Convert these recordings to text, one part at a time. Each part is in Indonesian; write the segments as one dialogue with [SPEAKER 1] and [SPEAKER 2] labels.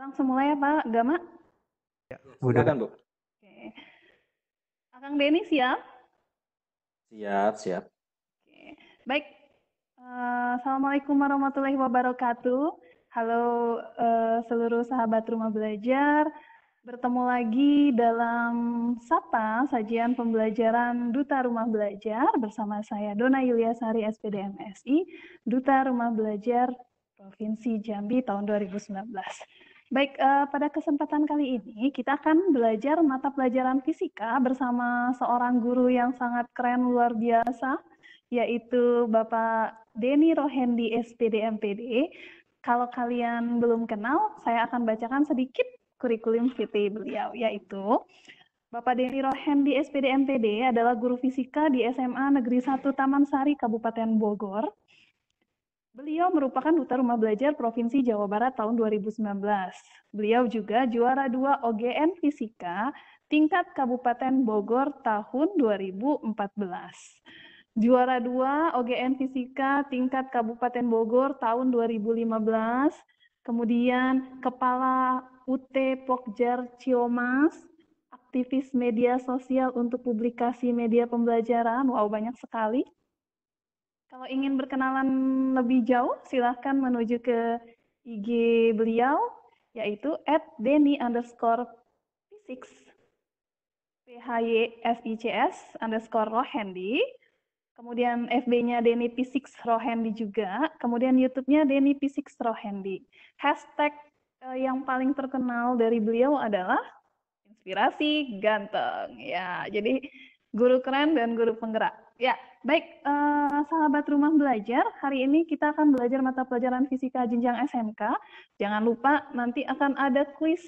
[SPEAKER 1] langsung mulai ya Pak Gama?
[SPEAKER 2] Ya, silakan Bu. Oke.
[SPEAKER 1] Akang Denny siap? Siap, siap. Oke. Baik. Uh, Assalamualaikum warahmatullahi wabarakatuh. Halo uh, seluruh sahabat rumah belajar. Bertemu lagi dalam SAPA, Sajian Pembelajaran Duta Rumah Belajar bersama saya Dona Yuliasari SPDMSI, Duta Rumah Belajar Provinsi Jambi tahun 2019. Baik, uh, pada kesempatan kali ini kita akan belajar mata pelajaran fisika bersama seorang guru yang sangat keren luar biasa, yaitu Bapak Denny Rohendi SPD MPD. Kalau kalian belum kenal, saya akan bacakan sedikit kurikulum vitae beliau, yaitu Bapak Denny Rohendi SPD MPD adalah guru fisika di SMA Negeri 1 Taman Sari, Kabupaten Bogor Beliau merupakan Duta Rumah Belajar Provinsi Jawa Barat tahun 2019. Beliau juga juara dua OGN Fisika tingkat Kabupaten Bogor tahun 2014. Juara dua OGN Fisika tingkat Kabupaten Bogor tahun 2015. Kemudian Kepala UT Pokjar Ciomas, aktivis media sosial untuk publikasi media pembelajaran. Wow, banyak sekali. Kalau ingin berkenalan lebih jauh, silahkan menuju ke IG beliau, yaitu at denny underscore physics, s underscore rohendi, kemudian FB-nya denny physics rohendi juga, kemudian YouTube-nya denny physics rohendi. Hashtag eh, yang paling terkenal dari beliau adalah inspirasi ganteng. Ya, jadi Guru keren dan guru penggerak. Ya, baik eh, sahabat rumah belajar, hari ini kita akan belajar mata pelajaran fisika jenjang SMK. Jangan lupa nanti akan ada kuis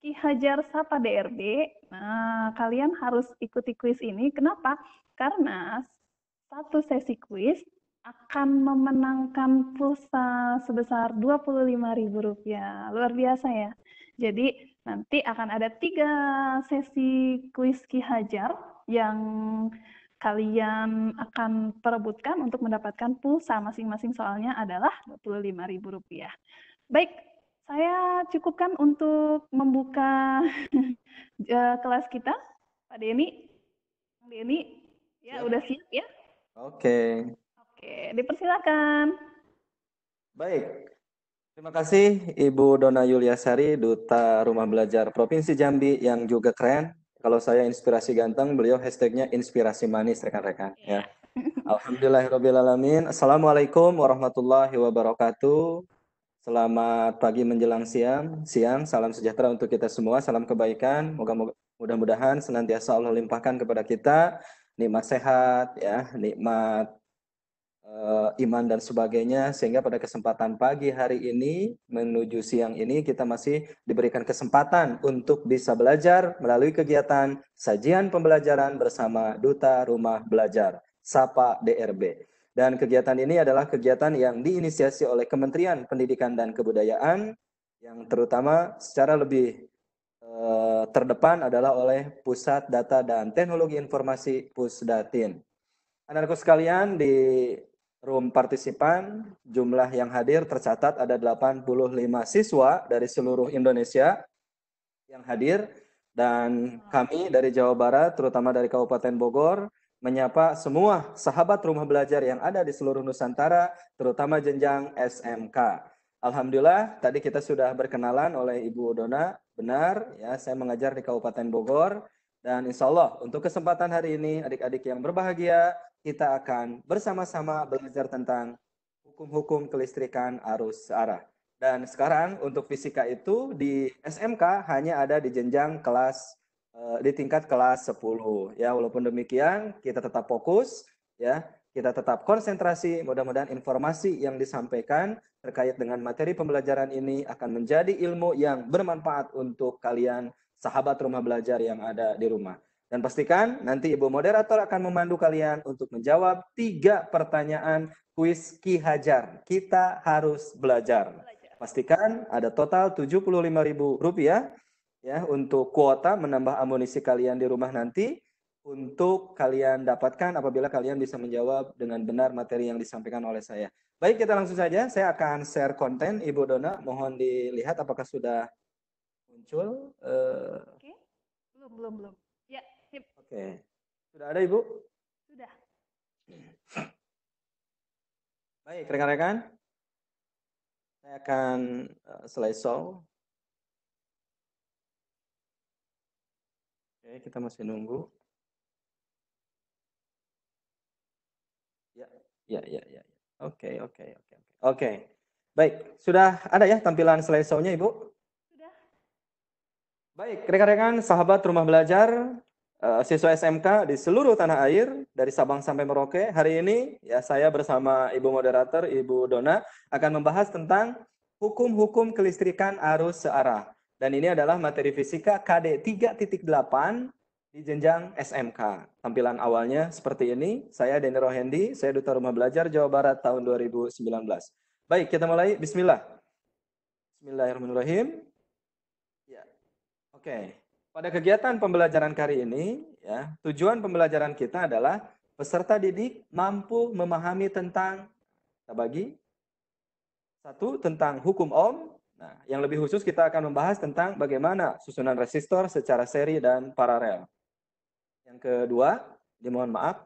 [SPEAKER 1] Ki Hajar Sapa DRD. Nah, kalian harus ikuti kuis ini. Kenapa? Karena satu sesi kuis akan memenangkan pulsa sebesar Rp25.000. Luar biasa ya. Jadi nanti akan ada tiga sesi kuis Ki Hajar yang kalian akan perebutkan untuk mendapatkan pulsa masing-masing soalnya adalah Rp25.000. Baik, saya cukupkan untuk membuka eh, kelas kita. Pak Denny, Pak Denny, ya, ya udah siap ya?
[SPEAKER 2] Oke.
[SPEAKER 1] Oke, dipersilakan. Baik,
[SPEAKER 2] Terima kasih Ibu Dona Yuliasari, Duta Rumah Belajar Provinsi Jambi yang juga keren kalau saya inspirasi ganteng, beliau hashtagnya inspirasi manis rekan-rekan. Ya. Iya. Alhamdulillahirobbilalamin. Assalamualaikum warahmatullahi wabarakatuh. Selamat pagi menjelang siang. Siang, salam sejahtera untuk kita semua. Salam kebaikan. Mudah-mudahan senantiasa Allah limpahkan kepada kita nikmat sehat, ya, nikmat Eh, iman dan sebagainya sehingga pada kesempatan pagi hari ini menuju siang ini kita masih diberikan kesempatan untuk bisa belajar melalui kegiatan sajian pembelajaran bersama duta rumah belajar Sapa DRB. Dan kegiatan ini adalah kegiatan yang diinisiasi oleh Kementerian Pendidikan dan Kebudayaan yang terutama secara lebih eh, terdepan adalah oleh Pusat Data dan Teknologi Informasi Pusdatin. Anakku sekalian di room partisipan, jumlah yang hadir tercatat ada 85 siswa dari seluruh Indonesia yang hadir dan kami dari Jawa Barat terutama dari Kabupaten Bogor menyapa semua sahabat rumah belajar yang ada di seluruh Nusantara terutama jenjang SMK. Alhamdulillah tadi kita sudah berkenalan oleh Ibu Dona, benar ya saya mengajar di Kabupaten Bogor dan insya Allah untuk kesempatan hari ini adik-adik yang berbahagia kita akan bersama-sama belajar tentang hukum-hukum kelistrikan arus searah. Dan sekarang untuk fisika itu di SMK hanya ada di jenjang kelas eh, di tingkat kelas 10. Ya, walaupun demikian kita tetap fokus ya, kita tetap konsentrasi. Mudah-mudahan informasi yang disampaikan terkait dengan materi pembelajaran ini akan menjadi ilmu yang bermanfaat untuk kalian sahabat rumah belajar yang ada di rumah. Dan pastikan nanti Ibu Moderator akan memandu kalian untuk menjawab tiga pertanyaan kuis Ki Hajar. Kita harus belajar. Pastikan ada total Rp75.000 ya untuk kuota menambah amunisi kalian di rumah nanti untuk kalian dapatkan apabila kalian bisa menjawab dengan benar materi yang disampaikan oleh saya. Baik, kita langsung saja. Saya akan share konten Ibu Dona. Mohon dilihat apakah sudah muncul. Eh, Oke, belum, belum, belum. Oke. Sudah ada Ibu? Sudah. Baik, rekan-rekan. Saya akan selesai eh, slideshow. Oke, kita masih nunggu. Ya, ya, ya, ya. Oke, oke, oke, oke. Oke. Baik, sudah ada ya tampilan slideshow-nya, Ibu? Sudah. Baik, rekan-rekan sahabat rumah belajar, Eh, siswa SMK di seluruh tanah air dari Sabang sampai Merauke. Hari ini ya saya bersama Ibu moderator Ibu Dona akan membahas tentang hukum-hukum kelistrikan arus searah. Dan ini adalah materi fisika KD 3.8 di jenjang SMK. Tampilan awalnya seperti ini. Saya Denny Rohendi, saya Duta Rumah Belajar Jawa Barat tahun 2019. Baik, kita mulai. Bismillah. Bismillahirrahmanirrahim. Ya. Oke. Okay. Pada kegiatan pembelajaran kali ini, ya, tujuan pembelajaran kita adalah peserta didik mampu memahami tentang kita bagi satu tentang hukum ohm. Nah, yang lebih khusus kita akan membahas tentang bagaimana susunan resistor secara seri dan paralel. Yang kedua, dimohon maaf,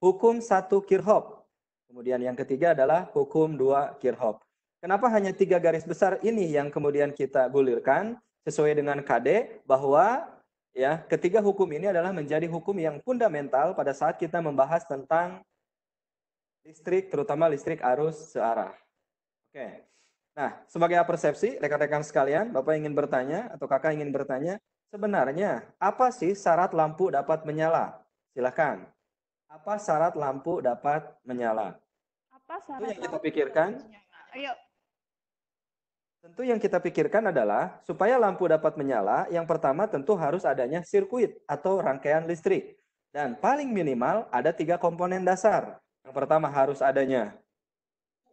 [SPEAKER 2] hukum satu Kirchhoff. Kemudian yang ketiga adalah hukum dua Kirchhoff. Kenapa hanya tiga garis besar ini yang kemudian kita gulirkan? sesuai dengan KD bahwa ya ketiga hukum ini adalah menjadi hukum yang fundamental pada saat kita membahas tentang listrik terutama listrik arus searah. Oke. Nah, sebagai persepsi, rekan-rekan sekalian, Bapak ingin bertanya atau Kakak ingin bertanya, sebenarnya apa sih syarat lampu dapat menyala? Silakan. Apa syarat lampu dapat menyala?
[SPEAKER 1] Apa syarat Itu yang kita pikirkan. Ayo,
[SPEAKER 2] Tentu yang kita pikirkan adalah supaya lampu dapat menyala, yang pertama tentu harus adanya sirkuit atau rangkaian listrik. Dan paling minimal ada tiga komponen dasar. Yang pertama harus adanya.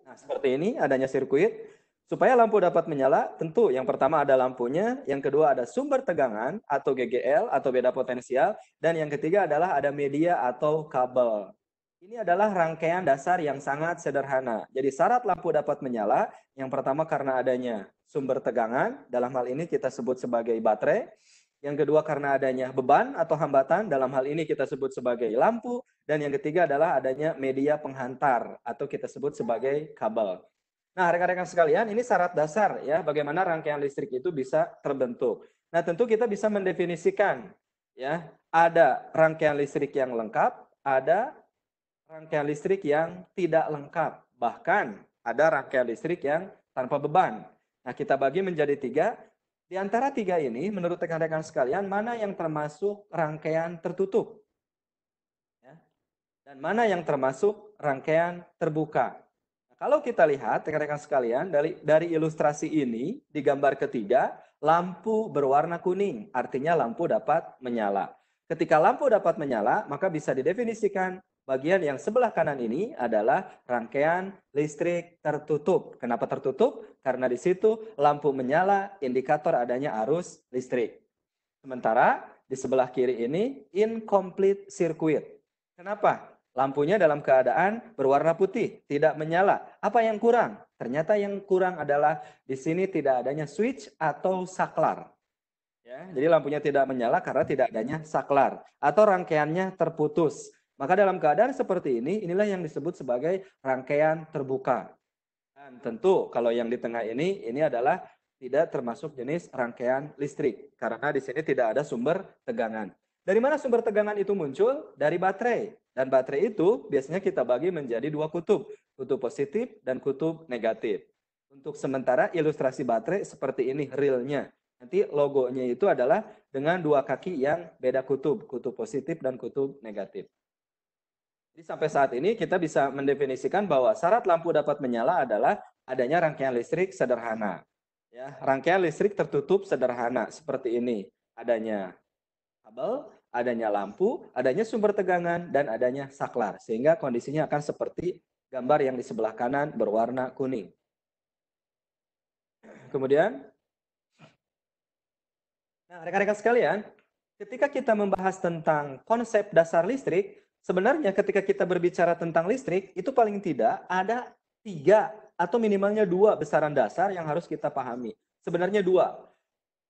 [SPEAKER 2] Nah, seperti ini adanya sirkuit. Supaya lampu dapat menyala, tentu yang pertama ada lampunya, yang kedua ada sumber tegangan atau GGL atau beda potensial, dan yang ketiga adalah ada media atau kabel. Ini adalah rangkaian dasar yang sangat sederhana. Jadi syarat lampu dapat menyala, yang pertama karena adanya sumber tegangan, dalam hal ini kita sebut sebagai baterai. Yang kedua karena adanya beban atau hambatan, dalam hal ini kita sebut sebagai lampu. Dan yang ketiga adalah adanya media penghantar atau kita sebut sebagai kabel. Nah, rekan-rekan sekalian, ini syarat dasar ya bagaimana rangkaian listrik itu bisa terbentuk. Nah, tentu kita bisa mendefinisikan ya, ada rangkaian listrik yang lengkap, ada rangkaian listrik yang tidak lengkap. Bahkan ada rangkaian listrik yang tanpa beban. Nah, kita bagi menjadi tiga. Di antara tiga ini, menurut rekan-rekan sekalian, mana yang termasuk rangkaian tertutup? Ya. Dan mana yang termasuk rangkaian terbuka? Nah, kalau kita lihat, rekan-rekan sekalian, dari, dari ilustrasi ini, di gambar ketiga, lampu berwarna kuning, artinya lampu dapat menyala. Ketika lampu dapat menyala, maka bisa didefinisikan bagian yang sebelah kanan ini adalah rangkaian listrik tertutup. Kenapa tertutup? Karena di situ lampu menyala, indikator adanya arus listrik. Sementara di sebelah kiri ini incomplete circuit. Kenapa? Lampunya dalam keadaan berwarna putih, tidak menyala. Apa yang kurang? Ternyata yang kurang adalah di sini tidak adanya switch atau saklar. Ya, jadi lampunya tidak menyala karena tidak adanya saklar atau rangkaiannya terputus maka dalam keadaan seperti ini, inilah yang disebut sebagai rangkaian terbuka. Dan tentu kalau yang di tengah ini, ini adalah tidak termasuk jenis rangkaian listrik. Karena di sini tidak ada sumber tegangan. Dari mana sumber tegangan itu muncul? Dari baterai. Dan baterai itu biasanya kita bagi menjadi dua kutub. Kutub positif dan kutub negatif. Untuk sementara ilustrasi baterai seperti ini realnya. Nanti logonya itu adalah dengan dua kaki yang beda kutub. Kutub positif dan kutub negatif. Jadi sampai saat ini kita bisa mendefinisikan bahwa syarat lampu dapat menyala adalah adanya rangkaian listrik sederhana. Ya, rangkaian listrik tertutup sederhana seperti ini. Adanya kabel, adanya lampu, adanya sumber tegangan, dan adanya saklar. Sehingga kondisinya akan seperti gambar yang di sebelah kanan berwarna kuning. Kemudian, nah rekan-rekan sekalian, ketika kita membahas tentang konsep dasar listrik, sebenarnya ketika kita berbicara tentang listrik, itu paling tidak ada tiga atau minimalnya dua besaran dasar yang harus kita pahami. Sebenarnya dua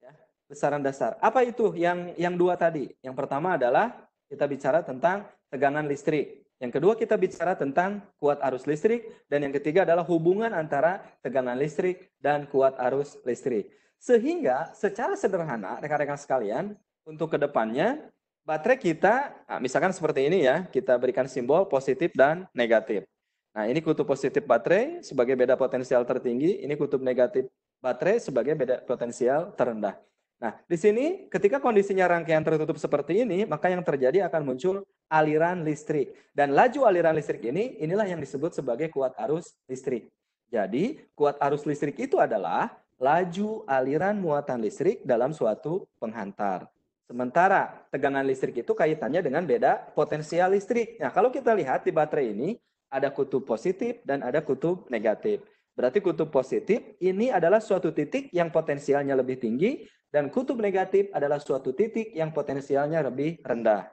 [SPEAKER 2] ya, besaran dasar. Apa itu yang yang dua tadi? Yang pertama adalah kita bicara tentang tegangan listrik. Yang kedua kita bicara tentang kuat arus listrik dan yang ketiga adalah hubungan antara tegangan listrik dan kuat arus listrik. Sehingga secara sederhana rekan-rekan sekalian untuk kedepannya Baterai kita, ah, misalkan seperti ini ya, kita berikan simbol positif dan negatif. Nah, ini kutub positif baterai sebagai beda potensial tertinggi, ini kutub negatif baterai sebagai beda potensial terendah. Nah, di sini ketika kondisinya rangkaian tertutup seperti ini, maka yang terjadi akan muncul aliran listrik. Dan laju aliran listrik ini, inilah yang disebut sebagai kuat arus listrik. Jadi, kuat arus listrik itu adalah laju aliran muatan listrik dalam suatu penghantar. Sementara tegangan listrik itu kaitannya dengan beda potensial listrik. Nah, kalau kita lihat di baterai ini ada kutub positif dan ada kutub negatif. Berarti kutub positif ini adalah suatu titik yang potensialnya lebih tinggi dan kutub negatif adalah suatu titik yang potensialnya lebih rendah.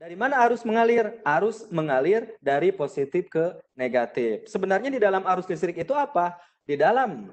[SPEAKER 2] Dari mana arus mengalir? Arus mengalir dari positif ke negatif. Sebenarnya di dalam arus listrik itu apa? Di dalam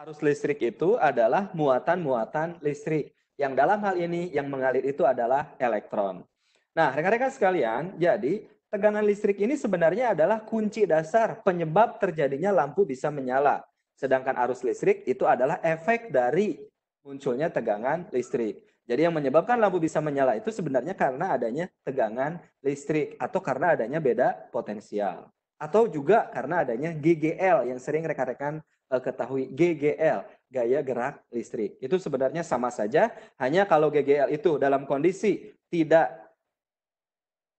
[SPEAKER 2] arus listrik itu adalah muatan-muatan listrik yang dalam hal ini yang mengalir itu adalah elektron. Nah, rekan-rekan sekalian, jadi tegangan listrik ini sebenarnya adalah kunci dasar penyebab terjadinya lampu bisa menyala. Sedangkan arus listrik itu adalah efek dari munculnya tegangan listrik. Jadi yang menyebabkan lampu bisa menyala itu sebenarnya karena adanya tegangan listrik atau karena adanya beda potensial. Atau juga karena adanya GGL yang sering rekan-rekan eh, ketahui. GGL gaya gerak listrik. Itu sebenarnya sama saja, hanya kalau GGL itu dalam kondisi tidak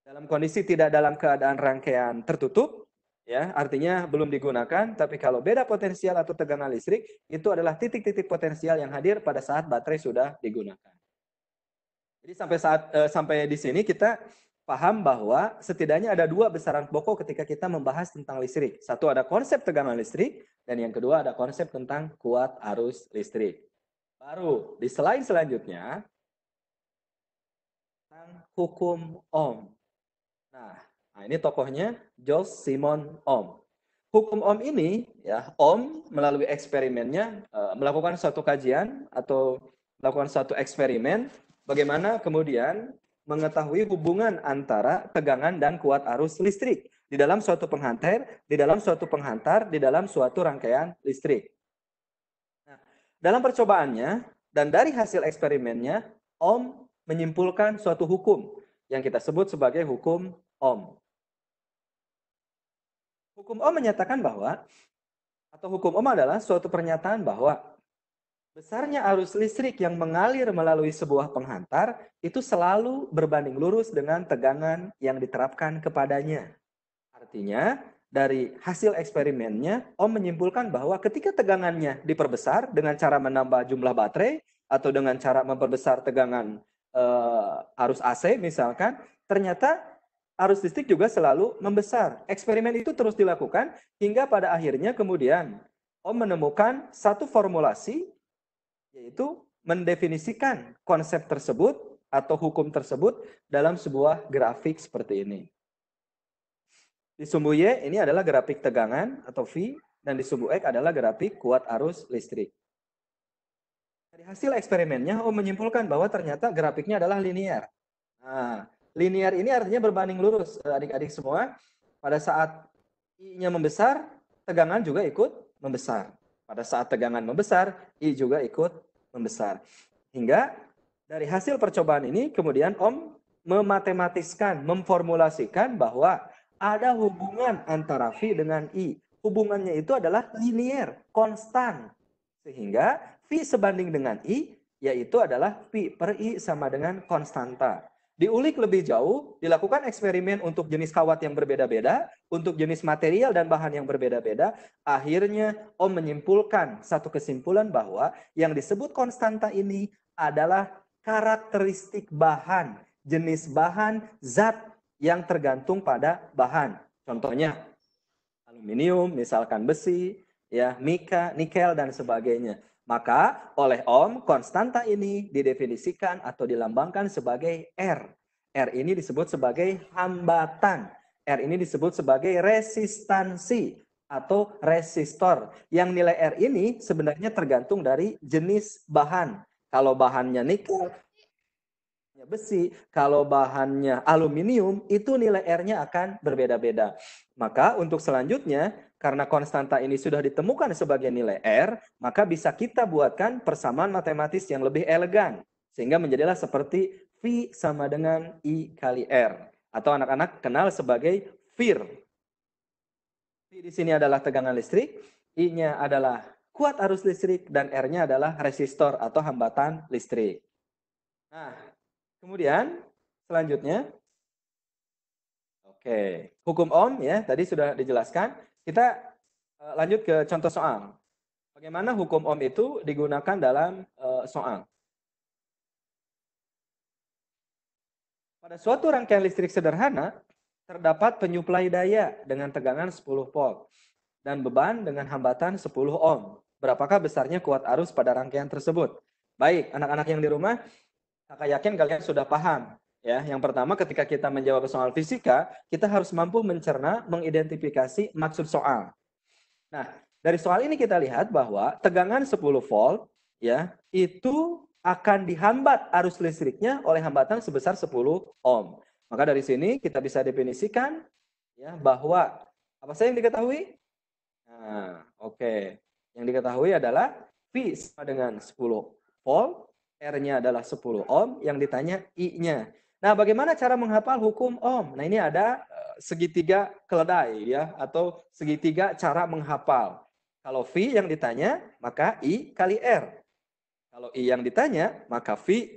[SPEAKER 2] dalam kondisi tidak dalam keadaan rangkaian tertutup, ya artinya belum digunakan, tapi kalau beda potensial atau tegangan listrik, itu adalah titik-titik potensial yang hadir pada saat baterai sudah digunakan. Jadi sampai saat eh, sampai di sini kita paham bahwa setidaknya ada dua besaran pokok ketika kita membahas tentang listrik. Satu ada konsep tegangan listrik, dan yang kedua ada konsep tentang kuat arus listrik. Baru di slide selanjutnya, tentang hukum Ohm. Nah, nah ini tokohnya Joseph Simon Ohm. Hukum Ohm ini, ya Ohm melalui eksperimennya eh, melakukan suatu kajian atau melakukan suatu eksperimen bagaimana kemudian mengetahui hubungan antara tegangan dan kuat arus listrik di dalam suatu penghantar, di dalam suatu penghantar, di dalam suatu rangkaian listrik. Nah, dalam percobaannya dan dari hasil eksperimennya, Ohm menyimpulkan suatu hukum yang kita sebut sebagai hukum Ohm. Hukum Ohm menyatakan bahwa atau hukum Ohm adalah suatu pernyataan bahwa Besarnya arus listrik yang mengalir melalui sebuah penghantar itu selalu berbanding lurus dengan tegangan yang diterapkan kepadanya. Artinya, dari hasil eksperimennya, Om menyimpulkan bahwa ketika tegangannya diperbesar dengan cara menambah jumlah baterai atau dengan cara memperbesar tegangan e, arus AC misalkan, ternyata arus listrik juga selalu membesar. Eksperimen itu terus dilakukan hingga pada akhirnya kemudian Om menemukan satu formulasi yaitu mendefinisikan konsep tersebut atau hukum tersebut dalam sebuah grafik seperti ini. Di sumbu Y ini adalah grafik tegangan atau V dan di sumbu X adalah grafik kuat arus listrik. Dari hasil eksperimennya, Om menyimpulkan bahwa ternyata grafiknya adalah linear. Nah, linear ini artinya berbanding lurus, eh, adik-adik semua. Pada saat I-nya membesar, tegangan juga ikut membesar. Pada saat tegangan membesar, I juga ikut membesar. Hingga dari hasil percobaan ini kemudian Om mematematiskan, memformulasikan bahwa ada hubungan antara V dengan I. Hubungannya itu adalah linier, konstan. Sehingga V sebanding dengan I, yaitu adalah V per I sama dengan konstanta. Diulik lebih jauh, dilakukan eksperimen untuk jenis kawat yang berbeda-beda, untuk jenis material dan bahan yang berbeda-beda. Akhirnya Om menyimpulkan satu kesimpulan bahwa yang disebut konstanta ini adalah karakteristik bahan, jenis bahan, zat yang tergantung pada bahan. Contohnya aluminium, misalkan besi, ya mika, nikel dan sebagainya. Maka oleh Om konstanta ini didefinisikan atau dilambangkan sebagai R. R ini disebut sebagai hambatan. R ini disebut sebagai resistansi atau resistor. Yang nilai R ini sebenarnya tergantung dari jenis bahan. Kalau bahannya nikel, besi, kalau bahannya aluminium, itu nilai R-nya akan berbeda-beda. Maka untuk selanjutnya, karena konstanta ini sudah ditemukan sebagai nilai R, maka bisa kita buatkan persamaan matematis yang lebih elegan. Sehingga menjadilah seperti V sama dengan I kali R. Atau anak-anak kenal sebagai VIR. V di sini adalah tegangan listrik, I-nya adalah kuat arus listrik, dan R-nya adalah resistor atau hambatan listrik. Nah, Kemudian selanjutnya Oke, hukum Ohm ya tadi sudah dijelaskan. Kita e, lanjut ke contoh soal. Bagaimana hukum Ohm itu digunakan dalam uh, soal? Pada suatu rangkaian listrik sederhana terdapat penyuplai daya dengan tegangan 10 volt dan beban dengan hambatan 10 ohm. Berapakah besarnya kuat arus pada rangkaian tersebut? Baik, anak-anak yang di rumah, Kakak yakin kalian sudah paham. Ya, yang pertama ketika kita menjawab soal fisika, kita harus mampu mencerna, mengidentifikasi maksud soal. Nah, dari soal ini kita lihat bahwa tegangan 10 volt ya, itu akan dihambat arus listriknya oleh hambatan sebesar 10 ohm. Maka dari sini kita bisa definisikan ya bahwa apa saja yang diketahui? Nah, oke. Okay. Yang diketahui adalah V sama dengan 10 volt R-nya adalah 10 ohm, yang ditanya I-nya. Nah, bagaimana cara menghafal hukum ohm? Nah, ini ada eh, segitiga keledai ya atau segitiga cara menghafal. Kalau V yang ditanya, maka I kali R. Kalau I yang ditanya, maka V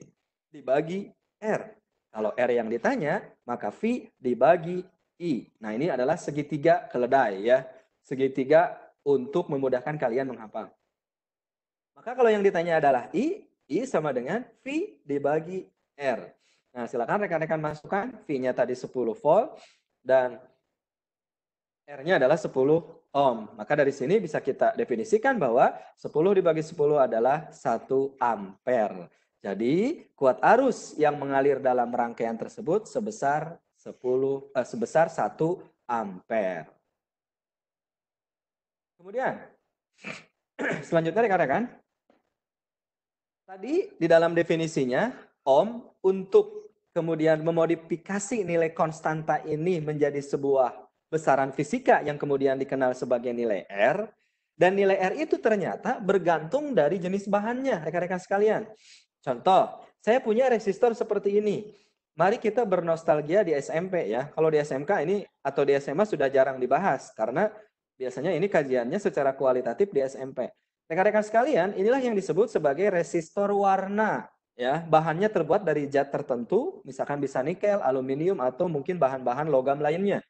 [SPEAKER 2] dibagi R. Kalau R yang ditanya, maka V dibagi I. Nah, ini adalah segitiga keledai ya. Segitiga untuk memudahkan kalian menghafal. Maka kalau yang ditanya adalah I, I sama dengan V dibagi R. Nah, silakan rekan-rekan masukkan V-nya tadi 10 volt dan R-nya adalah 10 ohm. Maka dari sini bisa kita definisikan bahwa 10 dibagi 10 adalah 1 ampere. Jadi, kuat arus yang mengalir dalam rangkaian tersebut sebesar 10 eh, sebesar 1 ampere. Kemudian selanjutnya rekan-rekan, Tadi di dalam definisinya, Om untuk kemudian memodifikasi nilai konstanta ini menjadi sebuah besaran fisika yang kemudian dikenal sebagai nilai R. Dan nilai R itu ternyata bergantung dari jenis bahannya, rekan-rekan sekalian. Contoh, saya punya resistor seperti ini. Mari kita bernostalgia di SMP ya. Kalau di SMK ini atau di SMA sudah jarang dibahas karena biasanya ini kajiannya secara kualitatif di SMP. Rekan-rekan sekalian, inilah yang disebut sebagai resistor warna. Ya, bahannya terbuat dari zat tertentu, misalkan bisa nikel, aluminium, atau mungkin bahan-bahan logam lainnya.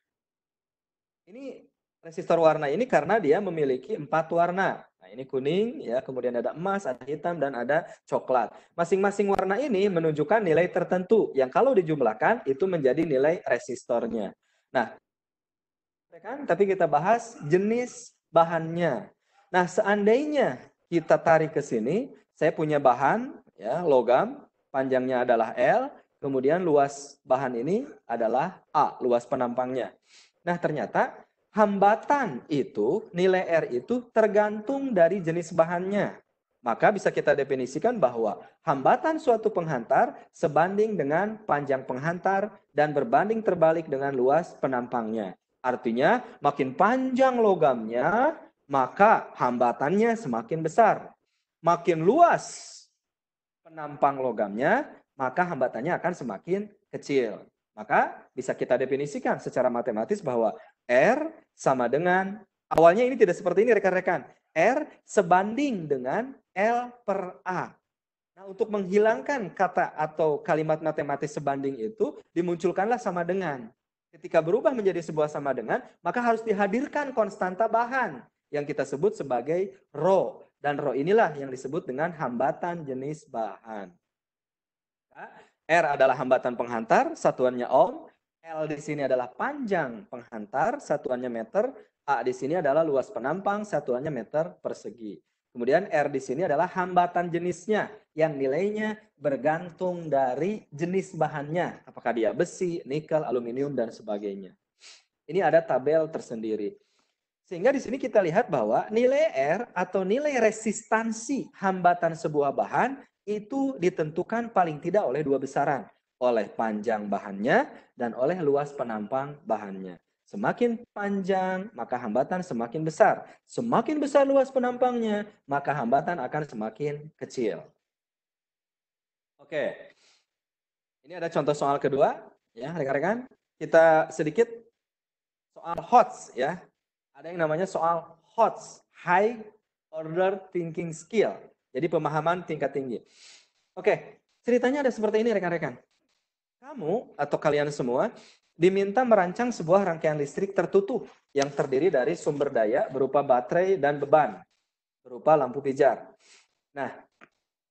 [SPEAKER 2] Ini resistor warna ini karena dia memiliki empat warna. Nah, ini kuning, ya, kemudian ada emas, ada hitam, dan ada coklat. Masing-masing warna ini menunjukkan nilai tertentu yang kalau dijumlahkan itu menjadi nilai resistornya. Nah, rekan, tapi kita bahas jenis bahannya. Nah, seandainya kita tarik ke sini, saya punya bahan, ya, logam, panjangnya adalah L, kemudian luas bahan ini adalah A, luas penampangnya. Nah, ternyata hambatan itu, nilai R itu tergantung dari jenis bahannya. Maka bisa kita definisikan bahwa hambatan suatu penghantar sebanding dengan panjang penghantar dan berbanding terbalik dengan luas penampangnya. Artinya, makin panjang logamnya, maka hambatannya semakin besar. Makin luas penampang logamnya, maka hambatannya akan semakin kecil. Maka bisa kita definisikan secara matematis bahwa R sama dengan, awalnya ini tidak seperti ini rekan-rekan, R sebanding dengan L per A. Nah, untuk menghilangkan kata atau kalimat matematis sebanding itu, dimunculkanlah sama dengan. Ketika berubah menjadi sebuah sama dengan, maka harus dihadirkan konstanta bahan yang kita sebut sebagai ro. Dan ro inilah yang disebut dengan hambatan jenis bahan. R adalah hambatan penghantar, satuannya ohm. L di sini adalah panjang penghantar, satuannya meter. A di sini adalah luas penampang, satuannya meter persegi. Kemudian R di sini adalah hambatan jenisnya yang nilainya bergantung dari jenis bahannya. Apakah dia besi, nikel, aluminium, dan sebagainya. Ini ada tabel tersendiri. Sehingga di sini kita lihat bahwa nilai R atau nilai resistansi hambatan sebuah bahan itu ditentukan paling tidak oleh dua besaran, oleh panjang bahannya dan oleh luas penampang bahannya. Semakin panjang, maka hambatan semakin besar. Semakin besar luas penampangnya, maka hambatan akan semakin kecil. Oke. Ini ada contoh soal kedua, ya rekan-rekan. Kita sedikit soal HOTS ya ada yang namanya soal HOTS, High Order Thinking Skill. Jadi pemahaman tingkat tinggi. Oke, ceritanya ada seperti ini rekan-rekan. Kamu atau kalian semua diminta merancang sebuah rangkaian listrik tertutup yang terdiri dari sumber daya berupa baterai dan beban berupa lampu pijar. Nah,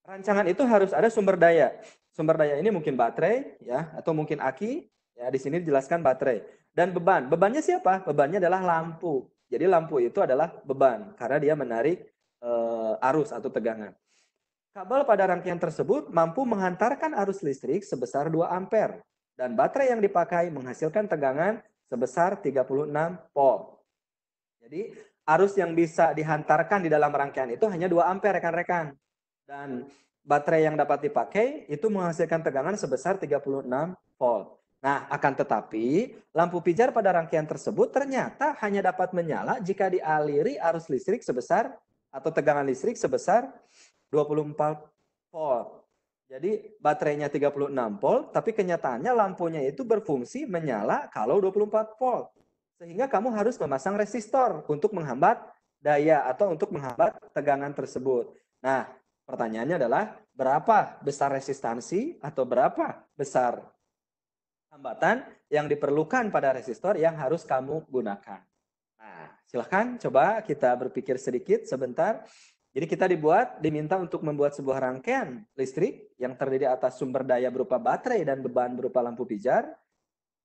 [SPEAKER 2] rancangan itu harus ada sumber daya. Sumber daya ini mungkin baterai ya atau mungkin aki ya di sini dijelaskan baterai dan beban. Bebannya siapa? Bebannya adalah lampu. Jadi lampu itu adalah beban karena dia menarik e, arus atau tegangan. Kabel pada rangkaian tersebut mampu menghantarkan arus listrik sebesar 2 ampere dan baterai yang dipakai menghasilkan tegangan sebesar 36 volt. Jadi arus yang bisa dihantarkan di dalam rangkaian itu hanya 2 ampere rekan-rekan. Dan baterai yang dapat dipakai itu menghasilkan tegangan sebesar 36 volt. Nah, akan tetapi lampu pijar pada rangkaian tersebut ternyata hanya dapat menyala jika dialiri arus listrik sebesar atau tegangan listrik sebesar 24 volt. Jadi baterainya 36 volt, tapi kenyataannya lampunya itu berfungsi menyala kalau 24 volt. Sehingga kamu harus memasang resistor untuk menghambat daya atau untuk menghambat tegangan tersebut. Nah, pertanyaannya adalah berapa besar resistansi atau berapa besar hambatan yang diperlukan pada resistor yang harus kamu gunakan. Nah, silahkan coba kita berpikir sedikit sebentar. Jadi kita dibuat, diminta untuk membuat sebuah rangkaian listrik yang terdiri atas sumber daya berupa baterai dan beban berupa lampu pijar.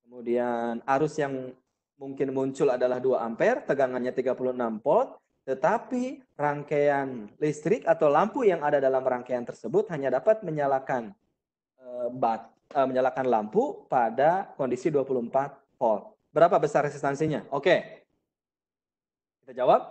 [SPEAKER 2] Kemudian arus yang mungkin muncul adalah 2 ampere, tegangannya 36 volt, tetapi rangkaian listrik atau lampu yang ada dalam rangkaian tersebut hanya dapat menyalakan e, bat Eh, menyalakan lampu pada kondisi 24 volt. Berapa besar resistansinya? Oke. Kita jawab.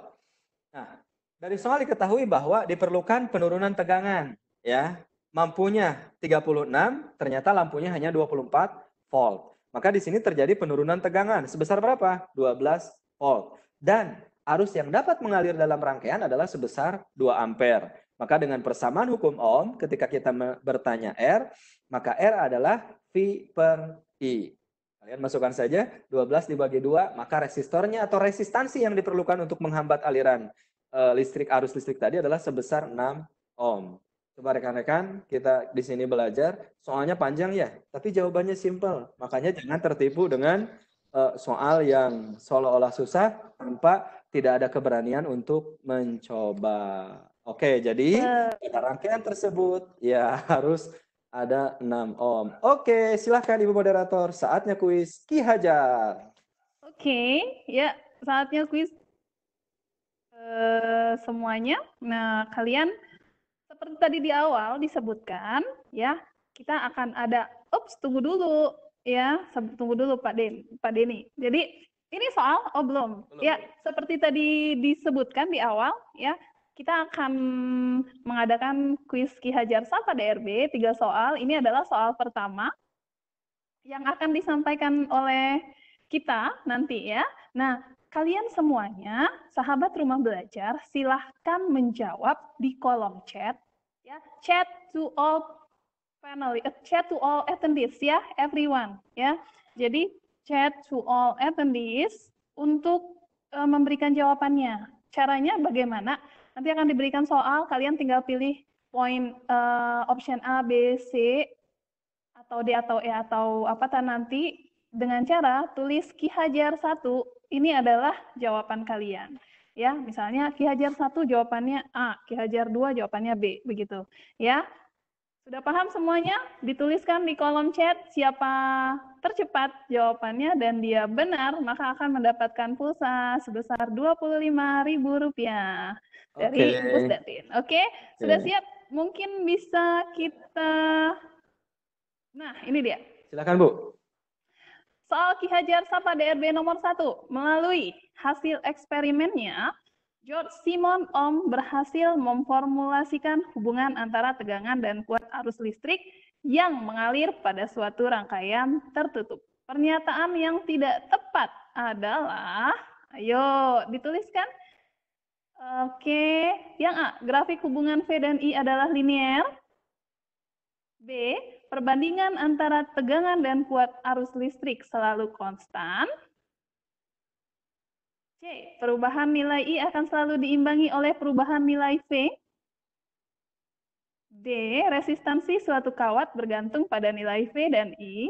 [SPEAKER 2] Nah, dari soal diketahui bahwa diperlukan penurunan tegangan, ya. Mampunya 36, ternyata lampunya hanya 24 volt. Maka di sini terjadi penurunan tegangan sebesar berapa? 12 volt. Dan arus yang dapat mengalir dalam rangkaian adalah sebesar 2 ampere. Maka dengan persamaan hukum Ohm, ketika kita bertanya R, maka R adalah V per I. Kalian masukkan saja 12 dibagi 2, maka resistornya atau resistansi yang diperlukan untuk menghambat aliran eh, listrik arus listrik tadi adalah sebesar 6 ohm. Coba rekan-rekan, kita di sini belajar. Soalnya panjang ya, tapi jawabannya simpel. Makanya jangan tertipu dengan uh, soal yang seolah-olah susah tanpa tidak ada keberanian untuk mencoba. Oke, jadi uh. rangkaian tersebut ya harus ada enam om. Oke, silahkan Ibu Moderator. Saatnya kuis. Ki Hajar.
[SPEAKER 1] Oke, ya saatnya kuis uh, semuanya. Nah, kalian seperti tadi di awal disebutkan, ya kita akan ada, ups, tunggu dulu, ya tunggu dulu Pak Den, Pak Deni. Jadi ini soal oh belum. ya seperti tadi disebutkan di awal, ya kita akan mengadakan kuis Ki Hajar Sapa DRB, tiga soal. Ini adalah soal pertama yang akan disampaikan oleh kita nanti ya. Nah, kalian semuanya, sahabat rumah belajar, silahkan menjawab di kolom chat. Ya, chat to all panel, eh, chat to all attendees ya, everyone ya. Jadi chat to all attendees untuk uh, memberikan jawabannya Caranya bagaimana? Nanti akan diberikan soal, kalian tinggal pilih poin uh, option A, B, C, atau D atau E atau apa tan nanti dengan cara tulis Ki Hajar 1 ini adalah jawaban kalian. Ya, misalnya Ki Hajar 1 jawabannya A, Ki Hajar 2 jawabannya B, begitu. Ya. Sudah paham semuanya? Dituliskan di kolom chat siapa tercepat jawabannya dan dia benar, maka akan mendapatkan pulsa sebesar Rp25.000 dari okay. Pusdatin. Oke, okay? okay? sudah siap? Mungkin bisa kita Nah, ini dia. Silakan, Bu. Soal Ki Hajar Sapa DRB nomor 1, melalui hasil eksperimennya, George Simon Ohm berhasil memformulasikan hubungan antara tegangan dan kuat arus listrik yang mengalir pada suatu rangkaian tertutup. Pernyataan yang tidak tepat adalah, ayo dituliskan. Oke, yang A, grafik hubungan V dan I adalah linier. B, perbandingan antara tegangan dan kuat arus listrik selalu konstan. C, perubahan nilai I akan selalu diimbangi oleh perubahan nilai V. D. Resistansi suatu kawat bergantung pada nilai V dan I.